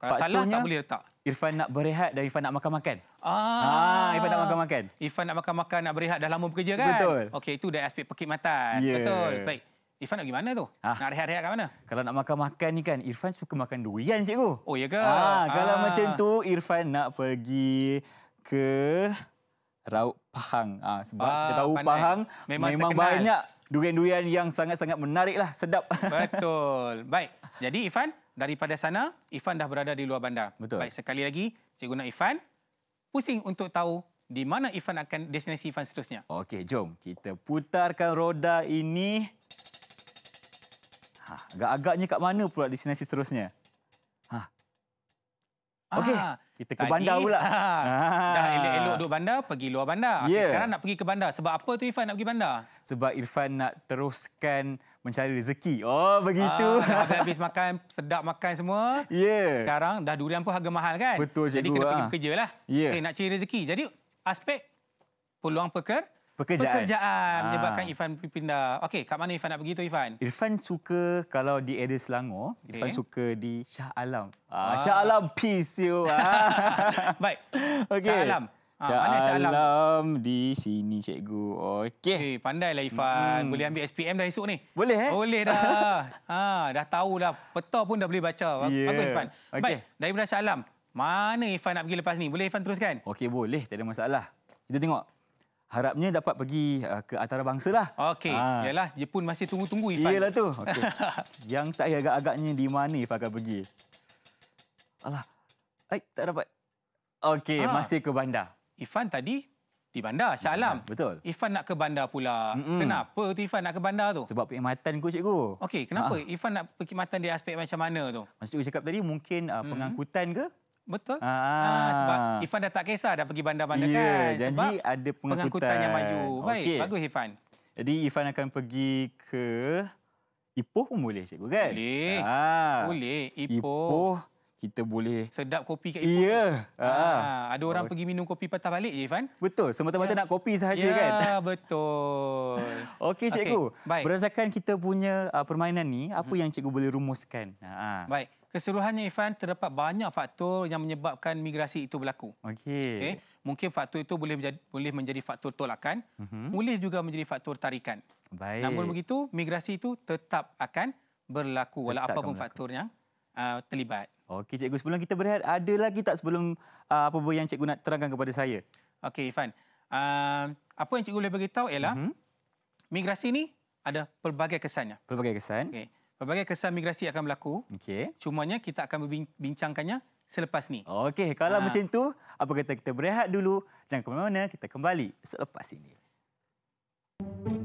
Kalau Faktornya, salah tak boleh letak. Irfan nak berehat dan Irfan nak makan-makan. Ah, ah Irfan nak makan-makan. Irfan nak makan-makan, nak berehat dah lama bekerja kan? Betul. Okey, itu dari aspek perkhidmatan. Yeah. Betul. Baik. Irfan nak pergi mana tu? Ah. Nak rehat-rehat kat mana? Kalau nak makan-makan ni kan, Irfan suka makan durian cikgu. Oh, ya ke? Ah, kalau ah. macam tu, Irfan nak pergi ke Raut Pahang. Ah, sebab ah, dia tahu pandai. Pahang memang, memang banyak durian-durian yang sangat-sangat menarik lah, sedap. Betul. Baik, jadi Irfan, daripada sana, Irfan dah berada di luar bandar. Betul. Baik, sekali lagi, cikgu nak Irfan pusing untuk tahu di mana Irfan akan destinasi Irfan seterusnya. Okey, jom kita putarkan roda ini. Ha, agak-agaknya kat mana pula destinasi seterusnya? Ha. Okey, ah, kita ke tadi, bandar pula. Ah, ah. Dah elok-elok duduk bandar, pergi luar bandar. Yeah. Okay, ya. sekarang nak pergi ke bandar. Sebab apa tu Irfan nak pergi bandar? Sebab Irfan nak teruskan mencari rezeki. Oh, begitu. Ah, habis makan, sedap makan semua. Yeah. Sekarang dah durian pun harga mahal kan? Betul, cikgu. Jadi kena pergi ah. bekerja lah. Yeah. Okay, nak cari rezeki. Jadi aspek peluang peker, pekerjaan. Pekerjaan ah. menyebabkan ha. Irfan pindah. Okey, kat mana Irfan nak pergi tu Irfan? Irfan suka kalau di area Selangor, okay. Irfan suka di Shah Alam. Ah, ah. Shah Alam peace you. Ah. Baik. Okay. Shah Alam. Ha, Shah, Shah Alam di sini cikgu. Okey. Okay, pandailah Irfan. Hmm. Boleh ambil SPM dah esok ni. Boleh eh? Boleh dah. ha, dah tahulah. Peta pun dah boleh baca. Ya. Bagus yeah. Irfan. Okay. Baik, daripada Shah Alam. Mana Irfan nak pergi lepas ni? Boleh Irfan teruskan? Okey, boleh. Tak ada masalah. Kita tengok harapnya dapat pergi uh, ke bangsa lah. Okey. Ha. Yalah, dia pun masih tunggu-tunggu Ifan. Iyalah tu. Okay. Yang tak agak-agaknya di mana Ifan akan pergi? Alah. Ai, tak dapat. Okey, ha. masih ke bandar. Ifan tadi di bandar, Salam. Ha, ah, betul. Ifan nak ke bandar pula. Mm-mm. Kenapa tu Ifan nak ke bandar tu? Sebab perkhidmatan ku, cikgu. Okey, kenapa? Ha. Ifan nak perkhidmatan di aspek macam mana tu? Maksud cikgu cakap tadi, mungkin uh, pengangkutan ke? Betul. Ah. Ah, sebab Ifan dah tak kisah dah pergi bandar-bandar yeah, kan. Janji ada pengangkutan. pengangkutan yang maju. Baik, okay. bagus Ifan. Jadi Ifan akan pergi ke Ipoh pun boleh cikgu kan? Boleh. Ah. Boleh. Ipoh. Ipoh kita boleh sedap kopi kat Ipoh. Ya. Yeah. Ah. ada orang okay. pergi minum kopi patah balik je Ifan. Betul. Semata-mata yeah. nak kopi sahaja yeah, kan. Ya, betul. Okey cikgu. Okay. Baik. Berdasarkan kita punya uh, permainan ni, apa hmm. yang cikgu boleh rumuskan? Ha. Baik. Keseluruhannya Ifan terdapat banyak faktor yang menyebabkan migrasi itu berlaku. Okey. Okay? Mungkin faktor itu boleh menjadi boleh menjadi faktor tolakan, uh-huh. boleh juga menjadi faktor tarikan. Baik. Namun begitu, migrasi itu tetap akan berlaku walau apa pun faktor yang uh, terlibat. Okey cikgu sebelum kita berehat ada lagi tak sebelum uh, apa apa yang cikgu nak terangkan kepada saya? Okey Ifan. Uh, apa yang cikgu boleh beritahu ialah uh-huh. migrasi ini ada pelbagai kesannya. Pelbagai kesan. Okey. Pelbagai kesan migrasi akan berlaku. Okey. Cumanya kita akan bincangkannya selepas ni. Okey, kalau ha. macam tu, apa kata kita berehat dulu. Jangan ke mana-mana, kita kembali selepas ini. Thank you.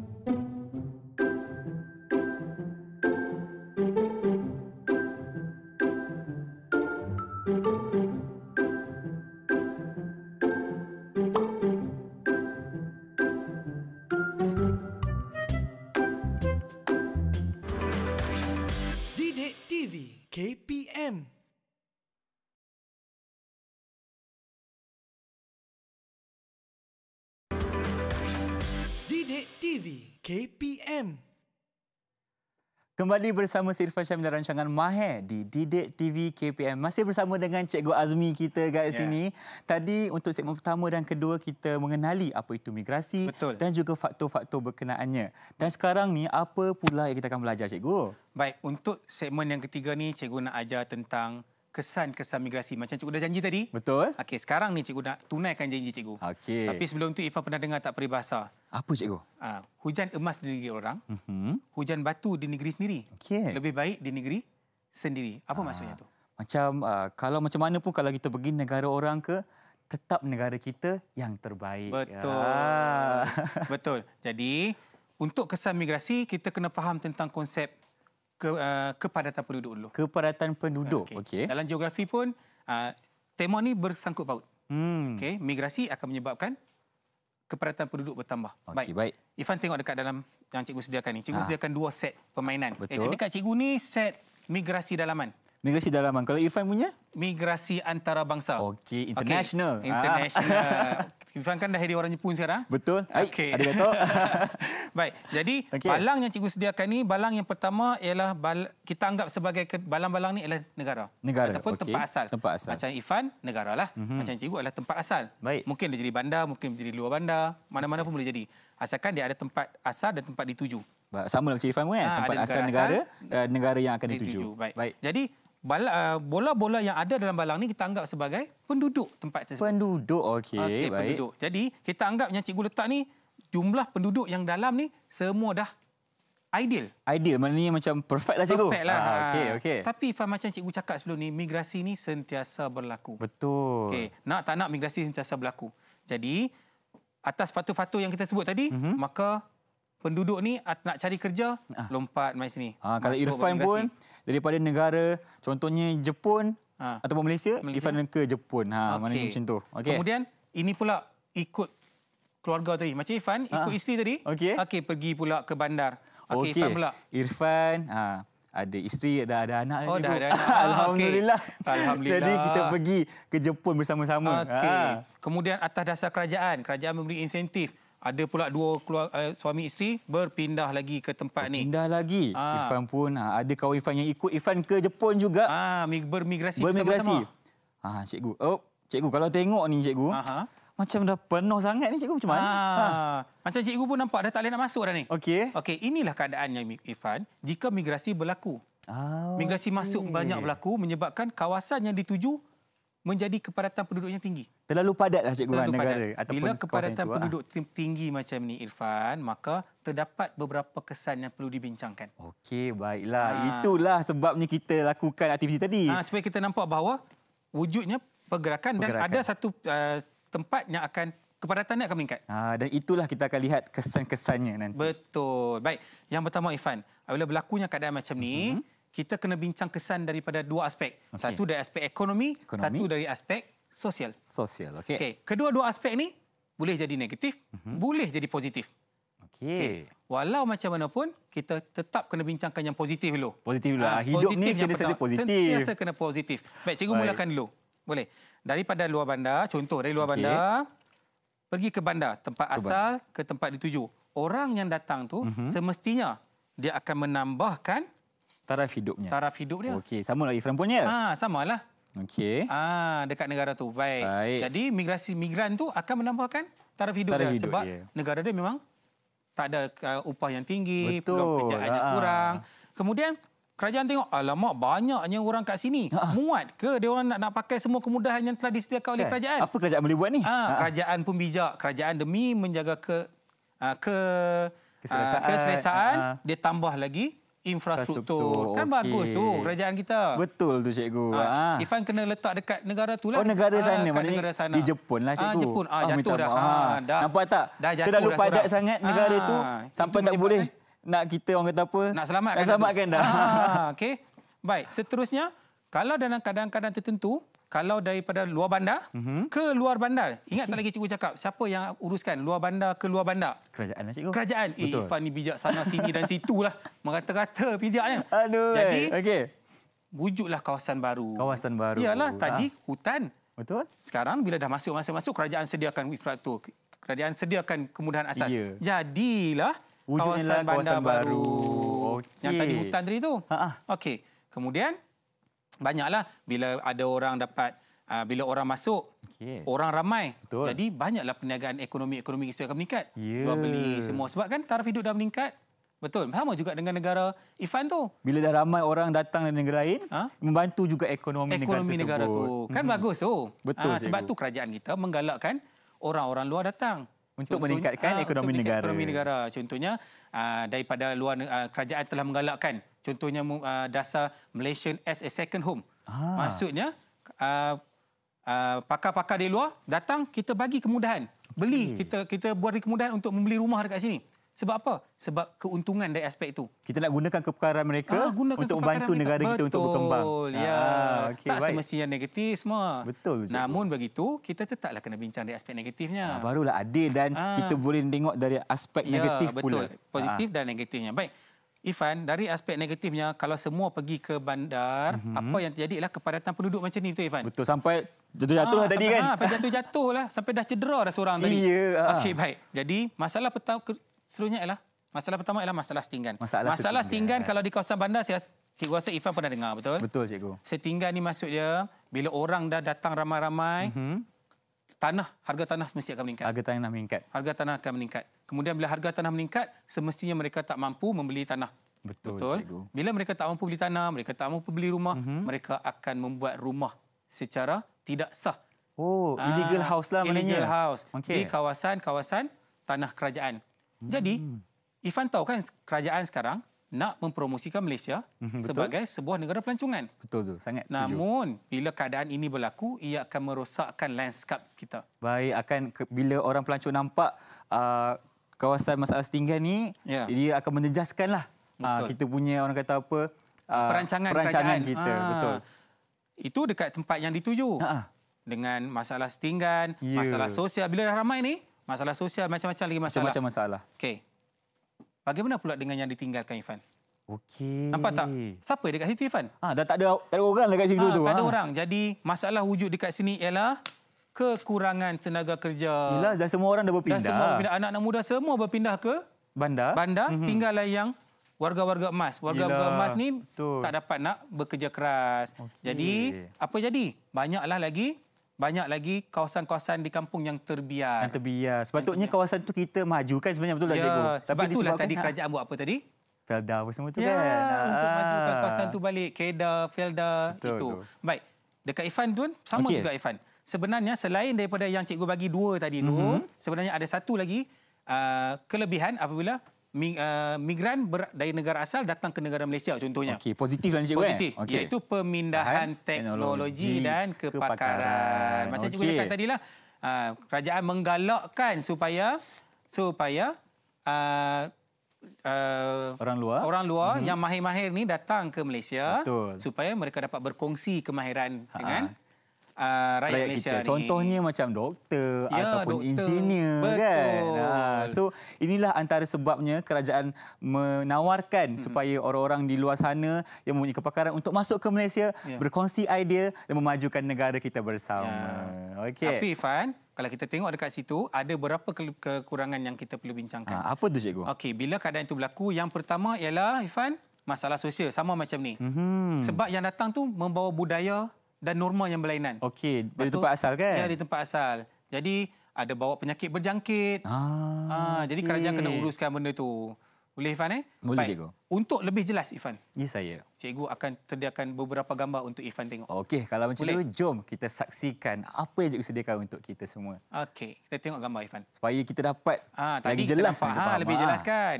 Kembali bersama Sirifah Syam dalam rancangan Mahir di Didik TV KPM. Masih bersama dengan Cikgu Azmi kita kat ya. sini. Tadi untuk segmen pertama dan kedua kita mengenali apa itu migrasi Betul. dan juga faktor-faktor berkenaannya. Dan sekarang ni apa pula yang kita akan belajar Cikgu? Baik, untuk segmen yang ketiga ni Cikgu nak ajar tentang kesan kesan migrasi macam cikgu dah janji tadi. Betul. Okey, sekarang ni cikgu nak tunaikan janji cikgu. Okey. Tapi sebelum tu Ifa pernah dengar tak peribahasa? Apa cikgu? Uh, hujan emas di negeri orang. Mhm. Hujan batu di negeri sendiri. Okey. Lebih baik di negeri sendiri. Apa uh, maksudnya tu? Macam uh, kalau macam mana pun kalau kita pergi negara orang ke tetap negara kita yang terbaik. Betul. Ya. Betul. Jadi untuk kesan migrasi kita kena faham tentang konsep ke, uh, kepadatan penduduk dulu. Kepadatan penduduk. Okey. Okay. Dalam geografi pun uh, tema ni bersangkut paut. Hmm. Okey, migrasi akan menyebabkan kepadatan penduduk bertambah. Okay, baik. baik. Ifan tengok dekat dalam yang cikgu sediakan ni. Cikgu ha. sediakan dua set permainan. Eh, Betul. Eh, dekat cikgu ni set migrasi dalaman. Migrasi dalaman. Kalau Irfan punya? Migrasi antarabangsa. Okey, international. Okay. Ah. International. Irfan kan dah jadi orang Jepun sekarang. Betul. Okey. Ada betul. Baik. Jadi, okay. balang yang cikgu sediakan ni, balang yang pertama ialah bal- kita anggap sebagai balang-balang ni ialah negara. Negara. Ataupun okay. tempat asal. Tempat asal. Macam Irfan, negara lah. Mm-hmm. Macam cikgu adalah tempat asal. Baik. Mungkin dia jadi bandar, mungkin jadi luar bandar. Mana-mana pun boleh jadi. Asalkan dia ada tempat asal dan tempat dituju. Sama lah macam Irfan pun kan? Ha, tempat negara asal, negara, eh, negara yang akan dituju. dituju. Baik. Baik. Jadi, bala, uh, bola-bola yang ada dalam balang ni kita anggap sebagai penduduk tempat tersebut. Penduduk, okey. Okey, penduduk. Jadi kita anggap yang cikgu letak ni jumlah penduduk yang dalam ni semua dah ideal. Ideal, maknanya macam perfect lah cikgu. Perfect lah. Ah, ha, okay. okey. Tapi Fah, macam cikgu cakap sebelum ni, migrasi ni sentiasa berlaku. Betul. Okay, nak tak nak migrasi sentiasa berlaku. Jadi, atas faktor-faktor yang kita sebut tadi, mm-hmm. maka penduduk ni nak cari kerja, ah. lompat main sini. Ah, kalau Irfan pun, migrasi daripada negara contohnya Jepun ha. ataupun Malaysia, Malaysia difan ke Jepun ha okay. maknanya macam tu okay. kemudian ini pula ikut keluarga tadi macam Ifan ha. ikut isteri tadi okey okay, pergi pula ke bandar okey okay. Ifan pula Irfan ha ada isteri ada ada anak oh, dah ada anak. Ah, alhamdulillah okay. alhamdulillah jadi kita pergi ke Jepun bersama-sama okey ha. kemudian atas dasar kerajaan kerajaan memberi insentif ada pula dua keluar, uh, suami isteri berpindah lagi ke tempat ni. Pindah lagi. Aa. Ah. Irfan pun uh, ada kawan Irfan yang ikut Irfan ke Jepun juga. Ah bermigrasi. Bermigrasi. Ah cikgu. Oh, cikgu kalau tengok ni cikgu. Aha. Macam dah penuh sangat ni cikgu macam mana? Ha. Macam cikgu pun nampak dah tak boleh nak masuk dah ni. Okey. Okey, inilah keadaannya Irfan jika migrasi berlaku. Ah. Migrasi okay. masuk banyak berlaku menyebabkan kawasan yang dituju menjadi kepadatan penduduknya tinggi. Terlalu padatlah cikgu Terlalu negara ataupun Bila kepadatan penduduk lah. tinggi macam ni Irfan, maka terdapat beberapa kesan yang perlu dibincangkan. Okey, baiklah. Ha. Itulah sebabnya kita lakukan aktiviti tadi. Ha, supaya kita nampak bahawa wujudnya pergerakan, pergerakan. dan ada satu uh, tempat yang akan kepadatan akan meningkat. Ha, dan itulah kita akan lihat kesan-kesannya nanti. Betul. Baik, yang pertama Irfan, apabila berlakunya keadaan macam ni, mm-hmm kita kena bincang kesan daripada dua aspek. Okay. Satu dari aspek ekonomi, ekonomi, satu dari aspek sosial. Sosial, okey. Okay. Kedua-dua aspek ni boleh jadi negatif, mm-hmm. boleh jadi positif. Okey. Okay. Walau macam mana pun, kita tetap kena bincangkan yang positif dulu. Positif dulu. Ha, Hidup ni kena sentiasa positif. Sentiasa kena positif. Baik, cikgu Baik. mulakan dulu. Boleh. Daripada luar bandar, contoh dari luar okay. bandar, pergi ke bandar, tempat ke asal, ke tempat dituju. Orang yang datang tu mm-hmm. semestinya dia akan menambahkan Taraf hidupnya. Taraf hidup dia. Okey, sama lah. Irfan punya. Ah, Ha, lah. Okey. Ah, ha, dekat negara tu. Baik. Baik. Jadi migrasi migran tu akan menambahkan taraf hidup taraf dia hidup, sebab yeah. negara dia memang tak ada uh, upah yang tinggi, Betul. peluang pekerjaan ah. kurang. Kemudian kerajaan tengok, alamak banyaknya orang kat sini. Ha. Muat ke dia orang nak, nak pakai semua kemudahan yang telah disediakan oleh kan? kerajaan? Apa kerajaan boleh buat ni? Ha, ha. kerajaan pun bijak. Kerajaan demi menjaga ke uh, ke keselesaan, keselesaan dia tambah lagi infrastruktur. infrastruktur. Kan okay. bagus tu kerajaan kita. Betul tu cikgu. Ha. Ha. Ifan kena letak dekat negara tu lah. Oh negara ah, sana. Ha. Maknanya negara sana. di Jepun lah cikgu. Ha, Jepun. Ha, jatuh oh, dah. Ha. dah. Nampak tak? Dah jatuh dah padat surat. sangat negara ha. Sampai Itu tak boleh kan? nak kita orang kata apa. Nak selamatkan. Nak selamatkan dah. Ha. Okey. Baik. Seterusnya. Kalau dalam kadang-kadang tertentu kalau daripada luar bandar mm-hmm. ke luar bandar. Ingat tak lagi cikgu cakap, siapa yang uruskan luar bandar ke luar bandar? Kerajaan lah cikgu. Kerajaan. Eh, Betul. Eh, Ifan ni bijak sana sini dan situ lah. Merata-rata pijaknya. Aduh. Eh. Jadi, okay. wujudlah kawasan baru. Kawasan baru. Yalah, ah. tadi hutan. Betul. Sekarang bila dah masuk-masuk-masuk, kerajaan sediakan infrastruktur. Kerajaan sediakan kemudahan asas. Yeah. Jadilah kawasan, kawasan bandar baru. baru. Okay. Yang tadi hutan tadi tu. Ha, ha. Okey, Kemudian, banyaklah bila ada orang dapat uh, bila orang masuk okay. orang ramai Betul. jadi banyaklah perniagaan ekonomi-ekonomi itu akan meningkat yeah. jual beli semua sebab kan taraf hidup dah meningkat Betul. Sama juga dengan negara Ifan tu. Bila dah ramai orang datang dari negara lain, ha? membantu juga ekonomi, ekonomi negara, negara tu. Kan hmm bagus tu. Betul. Ha, sebab tu kerajaan kita menggalakkan orang-orang luar datang untuk Contoh, meningkatkan aa, ah, ekonomi untuk negara. Ekonomi negara. Contohnya aa, ah, daripada luar aa, ah, kerajaan telah menggalakkan contohnya aa, dasar Malaysian as a second home. Aa. Maksudnya pakar-pakar di luar datang kita bagi kemudahan. Beli kita kita buat kemudahan untuk membeli rumah dekat sini. Sebab apa? Sebab keuntungan dari aspek itu. Kita nak gunakan kepekaran mereka ah, gunakan untuk membantu negara Betul. untuk berkembang. Betul. Ya. Ah, okay, tak baik. semestinya negatif semua. Betul. Namun begitu, kita tetaplah kena bincang dari aspek negatifnya. Ah, barulah adil dan ah. kita boleh tengok dari aspek ya, negatif betul. pula. Positif ah. dan negatifnya. Baik. Ifan, dari aspek negatifnya, kalau semua pergi ke bandar, mm-hmm. apa yang terjadi ialah kepadatan penduduk macam ni tu, Ifan. Betul, sampai jatuh-jatuh ah, lah tadi kan. Ha, sampai jatuh-jatuh lah. Sampai dah cedera dah seorang tadi. Ya. Yeah, Okey, baik. Jadi, masalah pertama, Seluruhnya ialah masalah pertama ialah masalah setinggan. Masalah, masalah setinggan kan? kalau di kawasan bandar saya cikgu rasa Ifan pernah dengar betul? Betul cikgu. Setinggan ni maksud dia bila orang dah datang ramai-ramai, mm-hmm. tanah harga tanah mesti akan meningkat. Harga tanah meningkat. Harga tanah akan meningkat. Kemudian bila harga tanah meningkat, semestinya mereka tak mampu membeli tanah. Betul, betul? cikgu. Bila mereka tak mampu beli tanah, mereka tak mampu beli rumah, mm-hmm. mereka akan membuat rumah secara tidak sah. Oh, ah, illegal house lah maknanya. Illegal house. Okay. Di kawasan-kawasan tanah kerajaan. Jadi, hmm. Ifan tahu kan kerajaan sekarang nak mempromosikan Malaysia mhm, sebagai Betul. sebuah negara pelancongan. Betul tu, sangat setuju. Namun, bila keadaan ini berlaku, ia akan merosakkan landscape kita. Baik, akan ke, bila orang pelancong nampak uh, kawasan masalah setinggan ini, ya. dia akan menjejaskanlah uh, ah, kita punya orang kata apa? Uh, perancangan perancangan kita. Ha. Betul. Itu dekat tempat yang dituju. Ha. ha. Dengan masalah setinggan, ya. masalah sosial. Bila dah ramai ni, masalah sosial macam-macam lagi masalah. Macam-macam masalah. Okey. Bagaimana pula dengan yang ditinggalkan Ivan? Okey. Nampak tak? Siapa dekat situ Ivan? Ah, dah tak ada tak ada orang dekat lah situ ha, tu. Tak ada ah. orang. Jadi masalah wujud dekat sini ialah kekurangan tenaga kerja. Yalah, dah semua orang dah berpindah. Dah semua berpindah. Anak-anak muda semua berpindah ke bandar. Bandar mm-hmm. tinggallah yang warga-warga emas. Warga-warga emas ni Betul. tak dapat nak bekerja keras. Okay. Jadi, apa jadi? Banyaklah lagi banyak lagi kawasan-kawasan di kampung yang terbiar. Yang terbiar. Sepatutnya kawasan itu kita majukan sebenarnya betul tak ya, cikgu? Sebab itulah tadi nak... Ha? kerajaan buat apa tadi? Felda apa semua tu ya, kan? Ya, untuk majukan kawasan tu balik. Kedah, Felda, betul, itu. Betul. Baik, dekat Ifan tu sama okay. juga Ifan. Sebenarnya selain daripada yang cikgu bagi dua tadi tu, mm -hmm. sebenarnya ada satu lagi uh, kelebihan apabila Uh, migran ber, dari negara asal datang ke negara Malaysia contohnya. Okey, positif lah cikgu eh? positif, Okay. Iaitu pemindahan teknologi, dan kepakaran. kepakaran. Macam okay. cikgu cakap tadi lah, uh, kerajaan menggalakkan supaya supaya uh, Uh, orang luar orang luar mm-hmm. yang mahir-mahir ni datang ke Malaysia Betul. supaya mereka dapat berkongsi kemahiran Ha-ha. dengan uh, rakyat, rakyat Malaysia kita. ni. Contohnya macam doktor ya, ataupun doktor. engineer kan? Betul. kan. Ha, so inilah antara sebabnya kerajaan menawarkan hmm. supaya orang-orang di luar sana yang mempunyai kepakaran untuk masuk ke Malaysia ya. berkongsi idea dan memajukan negara kita bersama. Ya. Okey. Tapi Fan kalau kita tengok dekat situ ada berapa ke- kekurangan yang kita perlu bincangkan. Ha, apa tu cikgu? Okey, bila keadaan itu berlaku yang pertama ialah Ifan masalah sosial sama macam ni. Mm-hmm. Sebab yang datang tu membawa budaya dan norma yang berlainan. Okey, dari tempat asal kan? Ya, dari tempat asal. Jadi ada bawa penyakit berjangkit. Ah, ha, ah, okay. jadi kerajaan kena uruskan benda tu. Boleh Ifan eh? Boleh Baik. cikgu. Untuk lebih jelas Ifan. Ya saya. Cikgu akan sediakan beberapa gambar untuk Ifan tengok. Okey, kalau macam tu jom kita saksikan apa yang cikgu sediakan untuk kita semua. Okey, kita tengok gambar Ifan. Supaya kita dapat ha, tadi lagi jelas. Kita ha, lebih ah. jelas kan?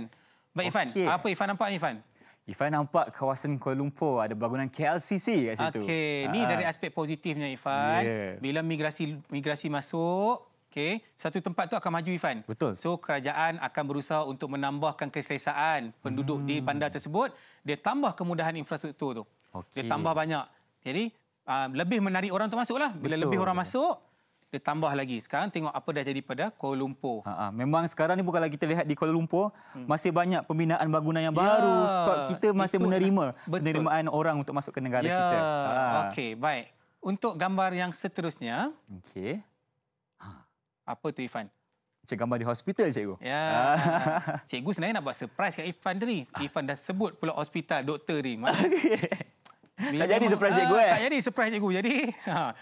Baik okay. Ifan, apa Ifan nampak ni Ifan? Ifan nampak kawasan Kuala Lumpur ada bangunan KLCC kat situ. Okey, ni ah. dari aspek positifnya Ifan. Yeah. Bila migrasi migrasi masuk, okay, satu tempat tu akan maju Ifan. Betul. So kerajaan akan berusaha untuk menambahkan keselesaan penduduk hmm. di bandar tersebut, dia tambah kemudahan infrastruktur tu. Okay. Dia tambah banyak. Jadi uh, lebih menarik orang untuk lah. Bila Betul. lebih orang masuk, dia tambah lagi. Sekarang tengok apa dah jadi pada Kuala Lumpur. Ha, ha. Memang sekarang ni bukan lagi kita lihat di Kuala Lumpur, hmm. masih banyak pembinaan bangunan yang ya, baru sebab kita masih itu, menerima betul. penerimaan orang untuk masuk ke negara ya. kita. Ha. Okey, baik. Untuk gambar yang seterusnya. Okay ha. Apa tu Ifan? Macam gambar di hospital cikgu. Ya. Ha. cikgu sebenarnya nak buat surprise kat Ifan tadi. Ah. Ifan dah sebut pula hospital doktor ni. Tak jadi surprise cikgu ah, eh. Tak jadi surprise cikgu. Jadi, ha.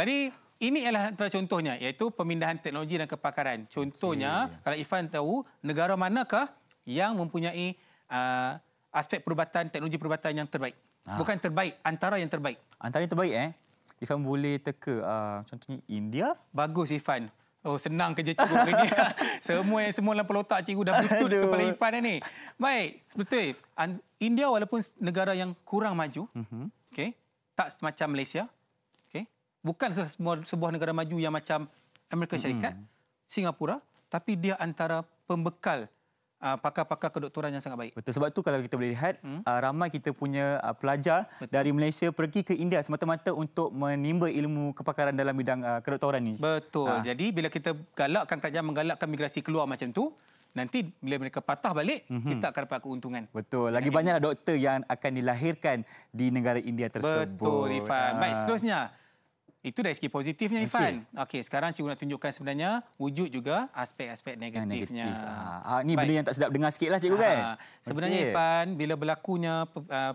Jadi, ini adalah antara contohnya iaitu pemindahan teknologi dan kepakaran. Contohnya, okay. kalau Ifan tahu negara manakah yang mempunyai uh, aspek perubatan teknologi perubatan yang terbaik? Ha. Bukan terbaik, antara yang terbaik. Antara yang terbaik eh? Ifan boleh teka uh, contohnya India. Bagus Ifan. Oh senang kerja cikgu ni. semua yang semua dalam pelotak cikgu dah betul kepala Ifan ni. Baik, betul. India walaupun negara yang kurang maju, mm okay, tak semacam Malaysia, bukan sebuah negara maju yang macam Amerika Syarikat, mm-hmm. Singapura, tapi dia antara pembekal uh, pakar-pakar kedoktoran yang sangat baik. Betul sebab itu kalau kita boleh lihat hmm uh, ramai kita punya uh, pelajar Betul. dari Malaysia pergi ke India semata-mata untuk menimba ilmu kepakaran dalam bidang uh, kedoktoran ini. Betul. Ha. Jadi bila kita galakkan kerajaan menggalakkan migrasi keluar macam tu Nanti bila mereka patah balik, mm-hmm. kita akan dapat keuntungan. Betul. Lagi banyaklah doktor yang akan dilahirkan di negara India tersebut. Betul, Rifan. Ha. Baik, ah. seterusnya. Itu dari segi positifnya Ifan. Okey, sekarang cikgu nak tunjukkan sebenarnya wujud juga aspek-aspek negatifnya. Negatif. ha, ha, benda yang tak sedap dengar sikitlah cikgu kan. Ah, sebenarnya okay. Ifan, bila berlakunya uh,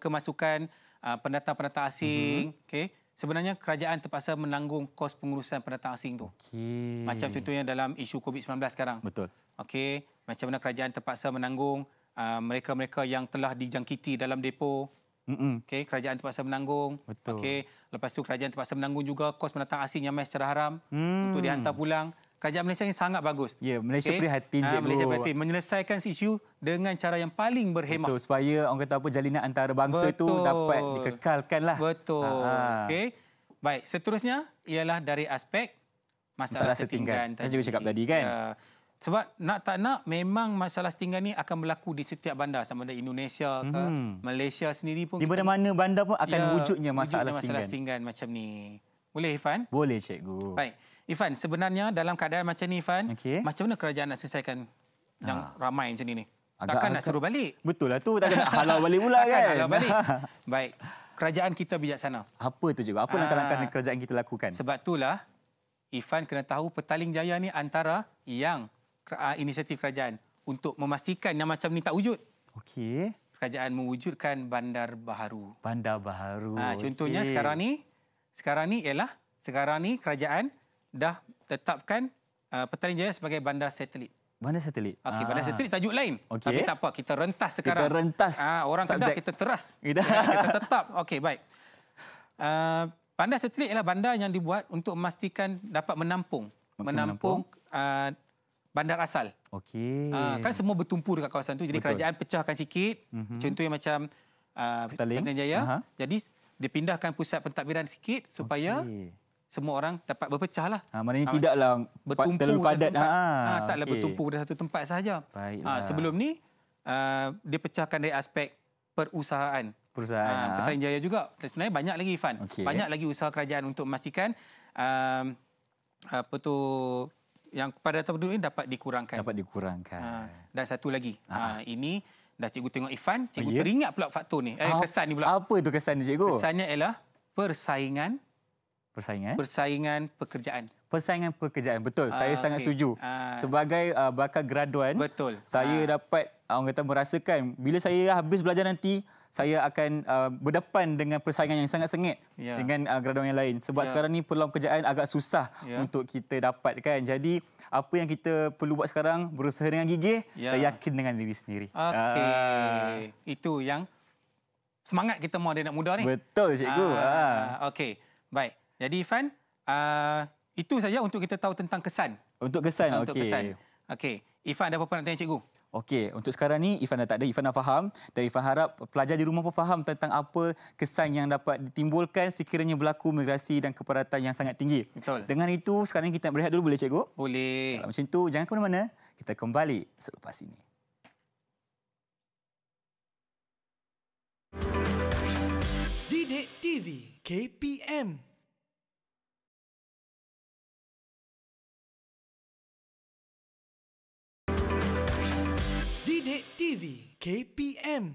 kemasukan uh, pendatang-pendatang asing, mm-hmm. okey. Sebenarnya kerajaan terpaksa menanggung kos pengurusan pendatang asing tu. Okey. Macam contohnya dalam isu COVID-19 sekarang. Betul. Okey, macam mana kerajaan terpaksa menanggung uh, mereka-mereka yang telah dijangkiti dalam depo Mm-mm. Okay, kerajaan terpaksa menanggung. Betul. Okay, lepas tu kerajaan terpaksa menanggung juga kos menatang asing yang main secara haram mm. untuk dihantar pulang. Kerajaan Malaysia ini sangat bagus. Ya, yeah, Malaysia okay. prihatin je. Ha, Malaysia prihatin. Menyelesaikan isu dengan cara yang paling berhemah. Betul, supaya orang kata apa, jalinan antara bangsa itu dapat dikekalkan lah. Betul. Ha. Ah, ah. Okay. Baik, seterusnya ialah dari aspek masalah, masalah setinggan. setinggan. Saya juga cakap tadi kan. Uh, sebab nak tak nak memang masalah setinggan ni akan berlaku di setiap bandar sama ada Indonesia ke hmm. Malaysia sendiri pun di mana-mana bandar pun akan ya, wujudnya masalah, wujudnya masalah setinggan. setinggan macam ni boleh Ifan boleh cikgu baik Ifan sebenarnya dalam keadaan macam ni Ifan okay. macam mana kerajaan nak selesaikan ha. yang ah. ramai macam ni ni takkan nak seru balik betul lah tu takkan nak halau balik pula kan halau balik baik kerajaan kita bijaksana apa tu cikgu apa ha. langkah-langkah kerajaan kita lakukan sebab itulah Ifan kena tahu petaling jaya ni antara yang uh, inisiatif kerajaan untuk memastikan yang macam ni tak wujud. Okey. Kerajaan mewujudkan bandar baharu. Bandar baharu. Ha, contohnya okay. sekarang ni sekarang ni ialah sekarang ni kerajaan dah tetapkan uh, Petaling Jaya sebagai bandar satelit. Bandar satelit. Okey, bandar satelit tajuk lain. Okay. Tapi tak apa, kita rentas sekarang. Kita rentas. Ah, ha, orang kedah kita teras. kita tetap. Okey, baik. Uh, bandar satelit ialah bandar yang dibuat untuk memastikan dapat menampung okay, menampung, menampung bandar asal. Okey. Uh, kan semua bertumpu dekat kawasan tu. Jadi Betul. kerajaan pecahkan sikit. Mm-hmm. Contohnya macam uh, Jaya. Uh-huh. Jadi dia pindahkan pusat pentadbiran sikit supaya okay. semua orang dapat berpecah lah. Ha, ah, maknanya ha, tidaklah bertumpu terlalu padat. Ha, ha, taklah okay. bertumpu pada satu tempat sahaja. Ha, sebelum ni uh, dia pecahkan dari aspek perusahaan. Perusahaan. Ha, Petaling jaya juga. Sebenarnya banyak lagi, Ifan. Okay. Banyak lagi usaha kerajaan untuk memastikan uh, apa tu yang pada tahun dulu ini dapat dikurangkan. Dapat dikurangkan. Ha. Dan satu lagi. Ha. Ha. Ini dah cikgu tengok Ifan, cikgu oh, yeah. teringat pula faktor ni. Eh, kesan ni pula. Apa itu kesan ni cikgu? Kesannya ialah persaingan. Persaingan? Persaingan pekerjaan. Persaingan pekerjaan, betul. Ha. Saya okay. Ah, sangat setuju. Ha. Sebagai uh, bakal graduan, betul. saya ha. dapat orang kata merasakan bila saya habis belajar nanti, saya akan uh, berdepan dengan persaingan yang sangat sengit yeah. dengan uh, graduan yang lain. Sebab yeah. sekarang ni peluang kerjaan agak susah yeah. untuk kita dapatkan. Jadi apa yang kita perlu buat sekarang berusaha dengan gigih yeah. dan yakin dengan diri sendiri. Okay, Uh. Ah. Itu yang semangat kita mahu mau anak muda ni. Betul cikgu. Uh, uh. Okey. Baik. Jadi Ifan, uh, itu saja untuk kita tahu tentang kesan. Untuk kesan. Uh, untuk okay. kesan. Ifan ada apa-apa nak tanya cikgu? Okey, untuk sekarang ni Ifan dah tak ada, Ifan dah faham. Dan Ifan harap pelajar di rumah pun faham tentang apa kesan yang dapat ditimbulkan sekiranya berlaku migrasi dan keperatan yang sangat tinggi. Betul. Dengan itu, sekarang kita nak berehat dulu boleh cikgu? Boleh. Kalau macam tu, jangan ke mana-mana. Kita kembali selepas ini. Didik TV KPM Dek TV KPM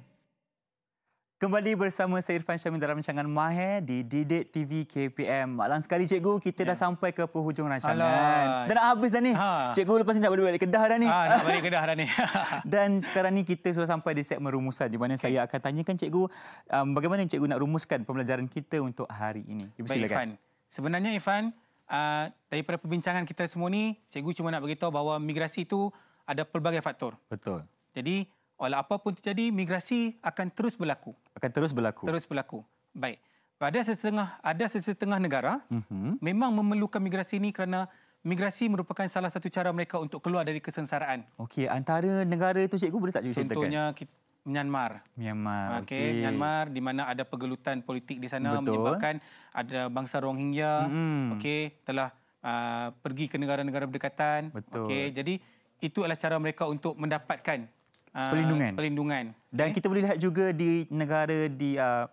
Kembali bersama saya Irfan Syamil dalam rancangan Mahe di Didik TV KPM. Malam sekali cikgu, kita ya. dah sampai ke penghujung rancangan. Alah. Dah nak habis dah ni. Ha. Cikgu lepas ni dah balik, balik kedah dah ni. Ha, nak balik kedah dah ni. Dan sekarang ni kita sudah sampai di set merumusan di mana okay. saya akan tanyakan cikgu um, bagaimana cikgu nak rumuskan pembelajaran kita untuk hari ini. Ibu Baik, silakan. Irfan. Sebenarnya Irfan, uh, daripada perbincangan kita semua ni, cikgu cuma nak beritahu bahawa migrasi itu ada pelbagai faktor. Betul. Jadi, oleh apa pun terjadi, migrasi akan terus berlaku. Akan terus berlaku. Terus berlaku. Baik. Ada setengah ada setengah negara uh-huh. memang memerlukan migrasi ini kerana migrasi merupakan salah satu cara mereka untuk keluar dari kesengsaraan. Okey, antara negara itu cikgu boleh tak cikgu ceritakan? Contohnya kita, Myanmar. Myanmar. Okey, okay. Myanmar di mana ada pergelutan politik di sana Betul. menyebabkan ada bangsa Rohingya hmm. okey telah uh, pergi ke negara-negara berdekatan. Okey, jadi itu adalah cara mereka untuk mendapatkan Ah, perlindungan. Pelindungan. Dan okay. kita boleh lihat juga di negara di uh,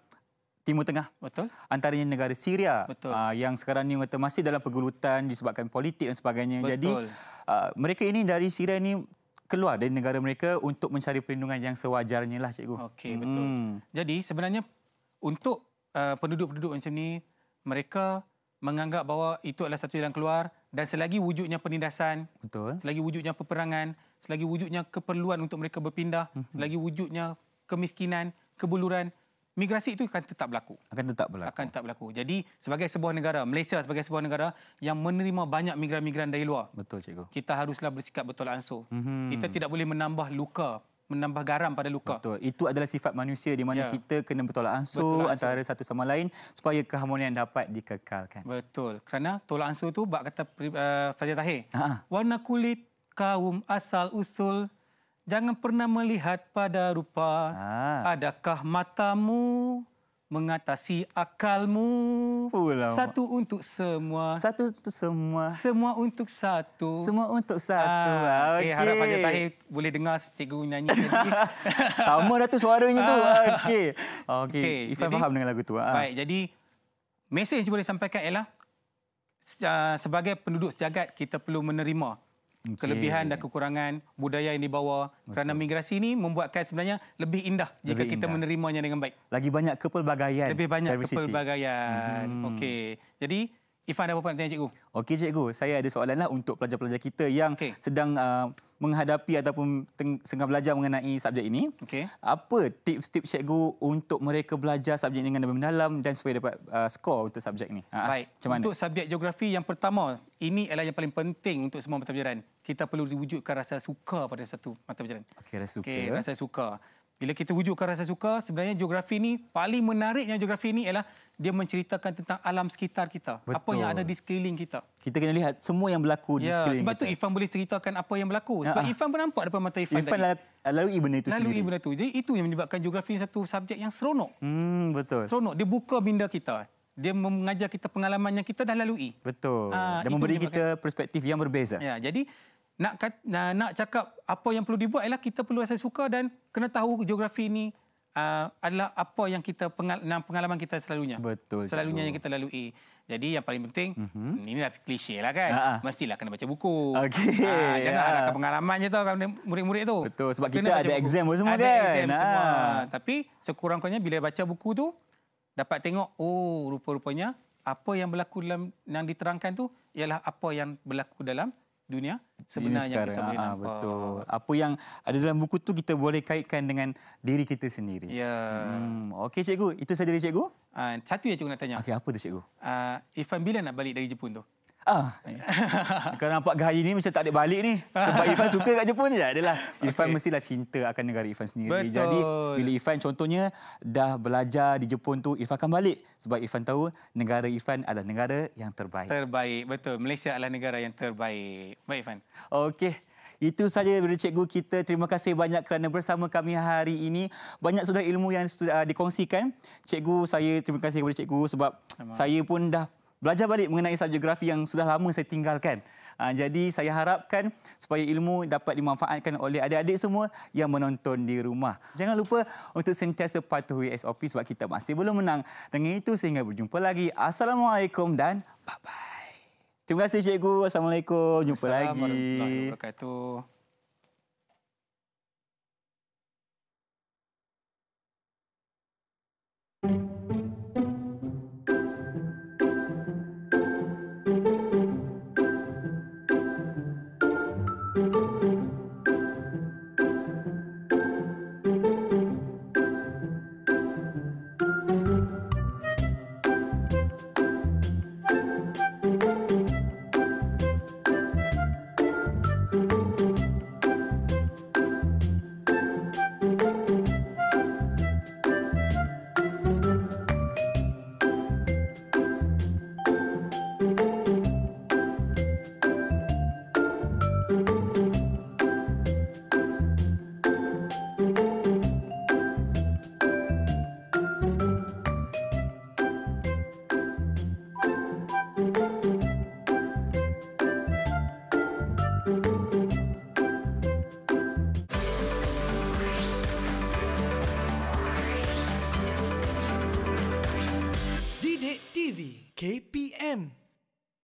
Timur Tengah. Betul. Antaranya negara Syria Uh, yang sekarang ni kata masih dalam pergulutan disebabkan politik dan sebagainya. Betul. Jadi uh, mereka ini dari Syria ini keluar dari negara mereka untuk mencari perlindungan yang sewajarnya lah cikgu. Okey hmm. betul. Jadi sebenarnya untuk penduduk-penduduk uh, macam ni mereka menganggap bahawa itu adalah satu jalan keluar dan selagi wujudnya penindasan, betul. selagi wujudnya peperangan, selagi wujudnya keperluan untuk mereka berpindah, mm-hmm. selagi wujudnya kemiskinan, kebuluran, migrasi itu akan tetap berlaku. Akan tetap berlaku. Akan tetap berlaku. Jadi sebagai sebuah negara, Malaysia sebagai sebuah negara yang menerima banyak migran-migran dari luar. Betul cikgu. Kita haruslah bersikap betul ansur. Mm-hmm. Kita tidak boleh menambah luka menambah garam pada luka. Betul. Itu adalah sifat manusia di mana ya. kita kena bertolak ansur, ansur antara satu sama lain supaya keharmonian dapat dikekalkan. Betul. Kerana tolak ansur tu bab kata uh, eh, Fazil Tahir. Ha. Warna kulit kaum asal usul jangan pernah melihat pada rupa ah. adakah matamu mengatasi akalmu Pula, satu mak. untuk semua satu untuk semua semua untuk satu semua untuk satu ah. okey ah, eh, harap pada Tahir boleh dengar cikgu nyanyi sama dah tu suaranya tu ah. okey okey okay. ifan faham dengan lagu tu ah. baik jadi message yang boleh sampaikan ialah ah, sebagai penduduk sejagat kita perlu menerima okay. kelebihan dan kekurangan budaya yang dibawa kerana migrasi ini membuatkan sebenarnya lebih indah jika kita indah. menerimanya dengan baik. Lagi banyak kepelbagaian. Lebih banyak diversity. kepelbagaian. Hmm. Okey. Jadi Ifan ada apa nak tanya cikgu? Okey cikgu, saya ada soalanlah untuk pelajar-pelajar kita yang okay. sedang uh, menghadapi ataupun tengah belajar mengenai subjek ini. Okay. Apa tips-tips cikgu untuk mereka belajar subjek ini dengan lebih mendalam dan supaya dapat uh, skor untuk subjek ini? Ha, Baik, ha, macam mana? untuk subjek geografi yang pertama, ini adalah yang paling penting untuk semua mata pelajaran. Kita perlu diwujudkan rasa suka pada satu mata pelajaran. Okey, rasa suka. Okay, rasa suka bila kita wujudkan rasa suka, sebenarnya geografi ini paling menariknya geografi ini ialah dia menceritakan tentang alam sekitar kita. Betul. Apa yang ada di sekeliling kita. Kita kena lihat semua yang berlaku ya, di sekeliling kita. Sebab tu Ifan boleh ceritakan apa yang berlaku. Ha, sebab ah. Ha. Ifan pun nampak depan mata Ifan, Ifan tadi. Ifan lalui benda itu lalu sendiri. Lalui itu. Jadi itu yang menyebabkan geografi satu subjek yang seronok. Hmm, betul. Seronok. Dia buka minda kita. Dia mengajar kita pengalaman yang kita dah lalui. Betul. Ha, Dan memberi kita perspektif yang berbeza. Ya, jadi nak nak cakap apa yang perlu dibuat ialah kita perlu rasa suka dan kena tahu geografi ini uh, adalah apa yang kita pengal, pengalaman kita selalunya. Betul. Selalunya cikgu. yang kita lalui. Jadi yang paling penting, mm-hmm. ini dah klise lah kan. Ha-ha. Mestilah kena baca buku. Okay. Ha, ya. jangan ha. ada pengalaman je tu murid-murid tu. Betul. Sebab kena kita ada buku. exam semua ada kan. exam ha. semua. Tapi sekurang-kurangnya bila baca buku tu, dapat tengok, oh rupa-rupanya apa yang berlaku dalam yang diterangkan tu ialah apa yang berlaku dalam dunia sebenarnya sekarang, kita boleh ah, ah, nampak. Betul. Apa yang ada dalam buku tu kita boleh kaitkan dengan diri kita sendiri. Ya. Hmm. Okey cikgu, itu sahaja dari cikgu. Uh, satu yang cikgu nak tanya. Okey, apa tu cikgu? Uh, Irfan bila nak balik dari Jepun tu? Ah. Kalau nampak gaya ni macam tak ada balik ni. Sebab Irfan suka kat Jepun je adalah. Irfan okay. mestilah cinta akan negara Irfan sendiri. Betul. Jadi bila Irfan contohnya dah belajar di Jepun tu, Irfan akan balik. Sebab Irfan tahu negara Irfan adalah negara yang terbaik. Terbaik, betul. Malaysia adalah negara yang terbaik. Baik Irfan. Okey. Itu saja dari cikgu kita. Terima kasih banyak kerana bersama kami hari ini. Banyak sudah ilmu yang sudah ah, dikongsikan. Cikgu saya terima kasih kepada cikgu sebab Amal. saya pun dah belajar balik mengenai sub geografi yang sudah lama saya tinggalkan. Ah, jadi saya harapkan supaya ilmu dapat dimanfaatkan oleh adik-adik semua yang menonton di rumah. Jangan lupa untuk sentiasa patuhi SOP sebab kita masih belum menang. Dengan itu sehingga berjumpa lagi. Assalamualaikum dan bye-bye. Terima kasih cikgu. Assalamualaikum. Jumpa lagi. Assalamualaikum.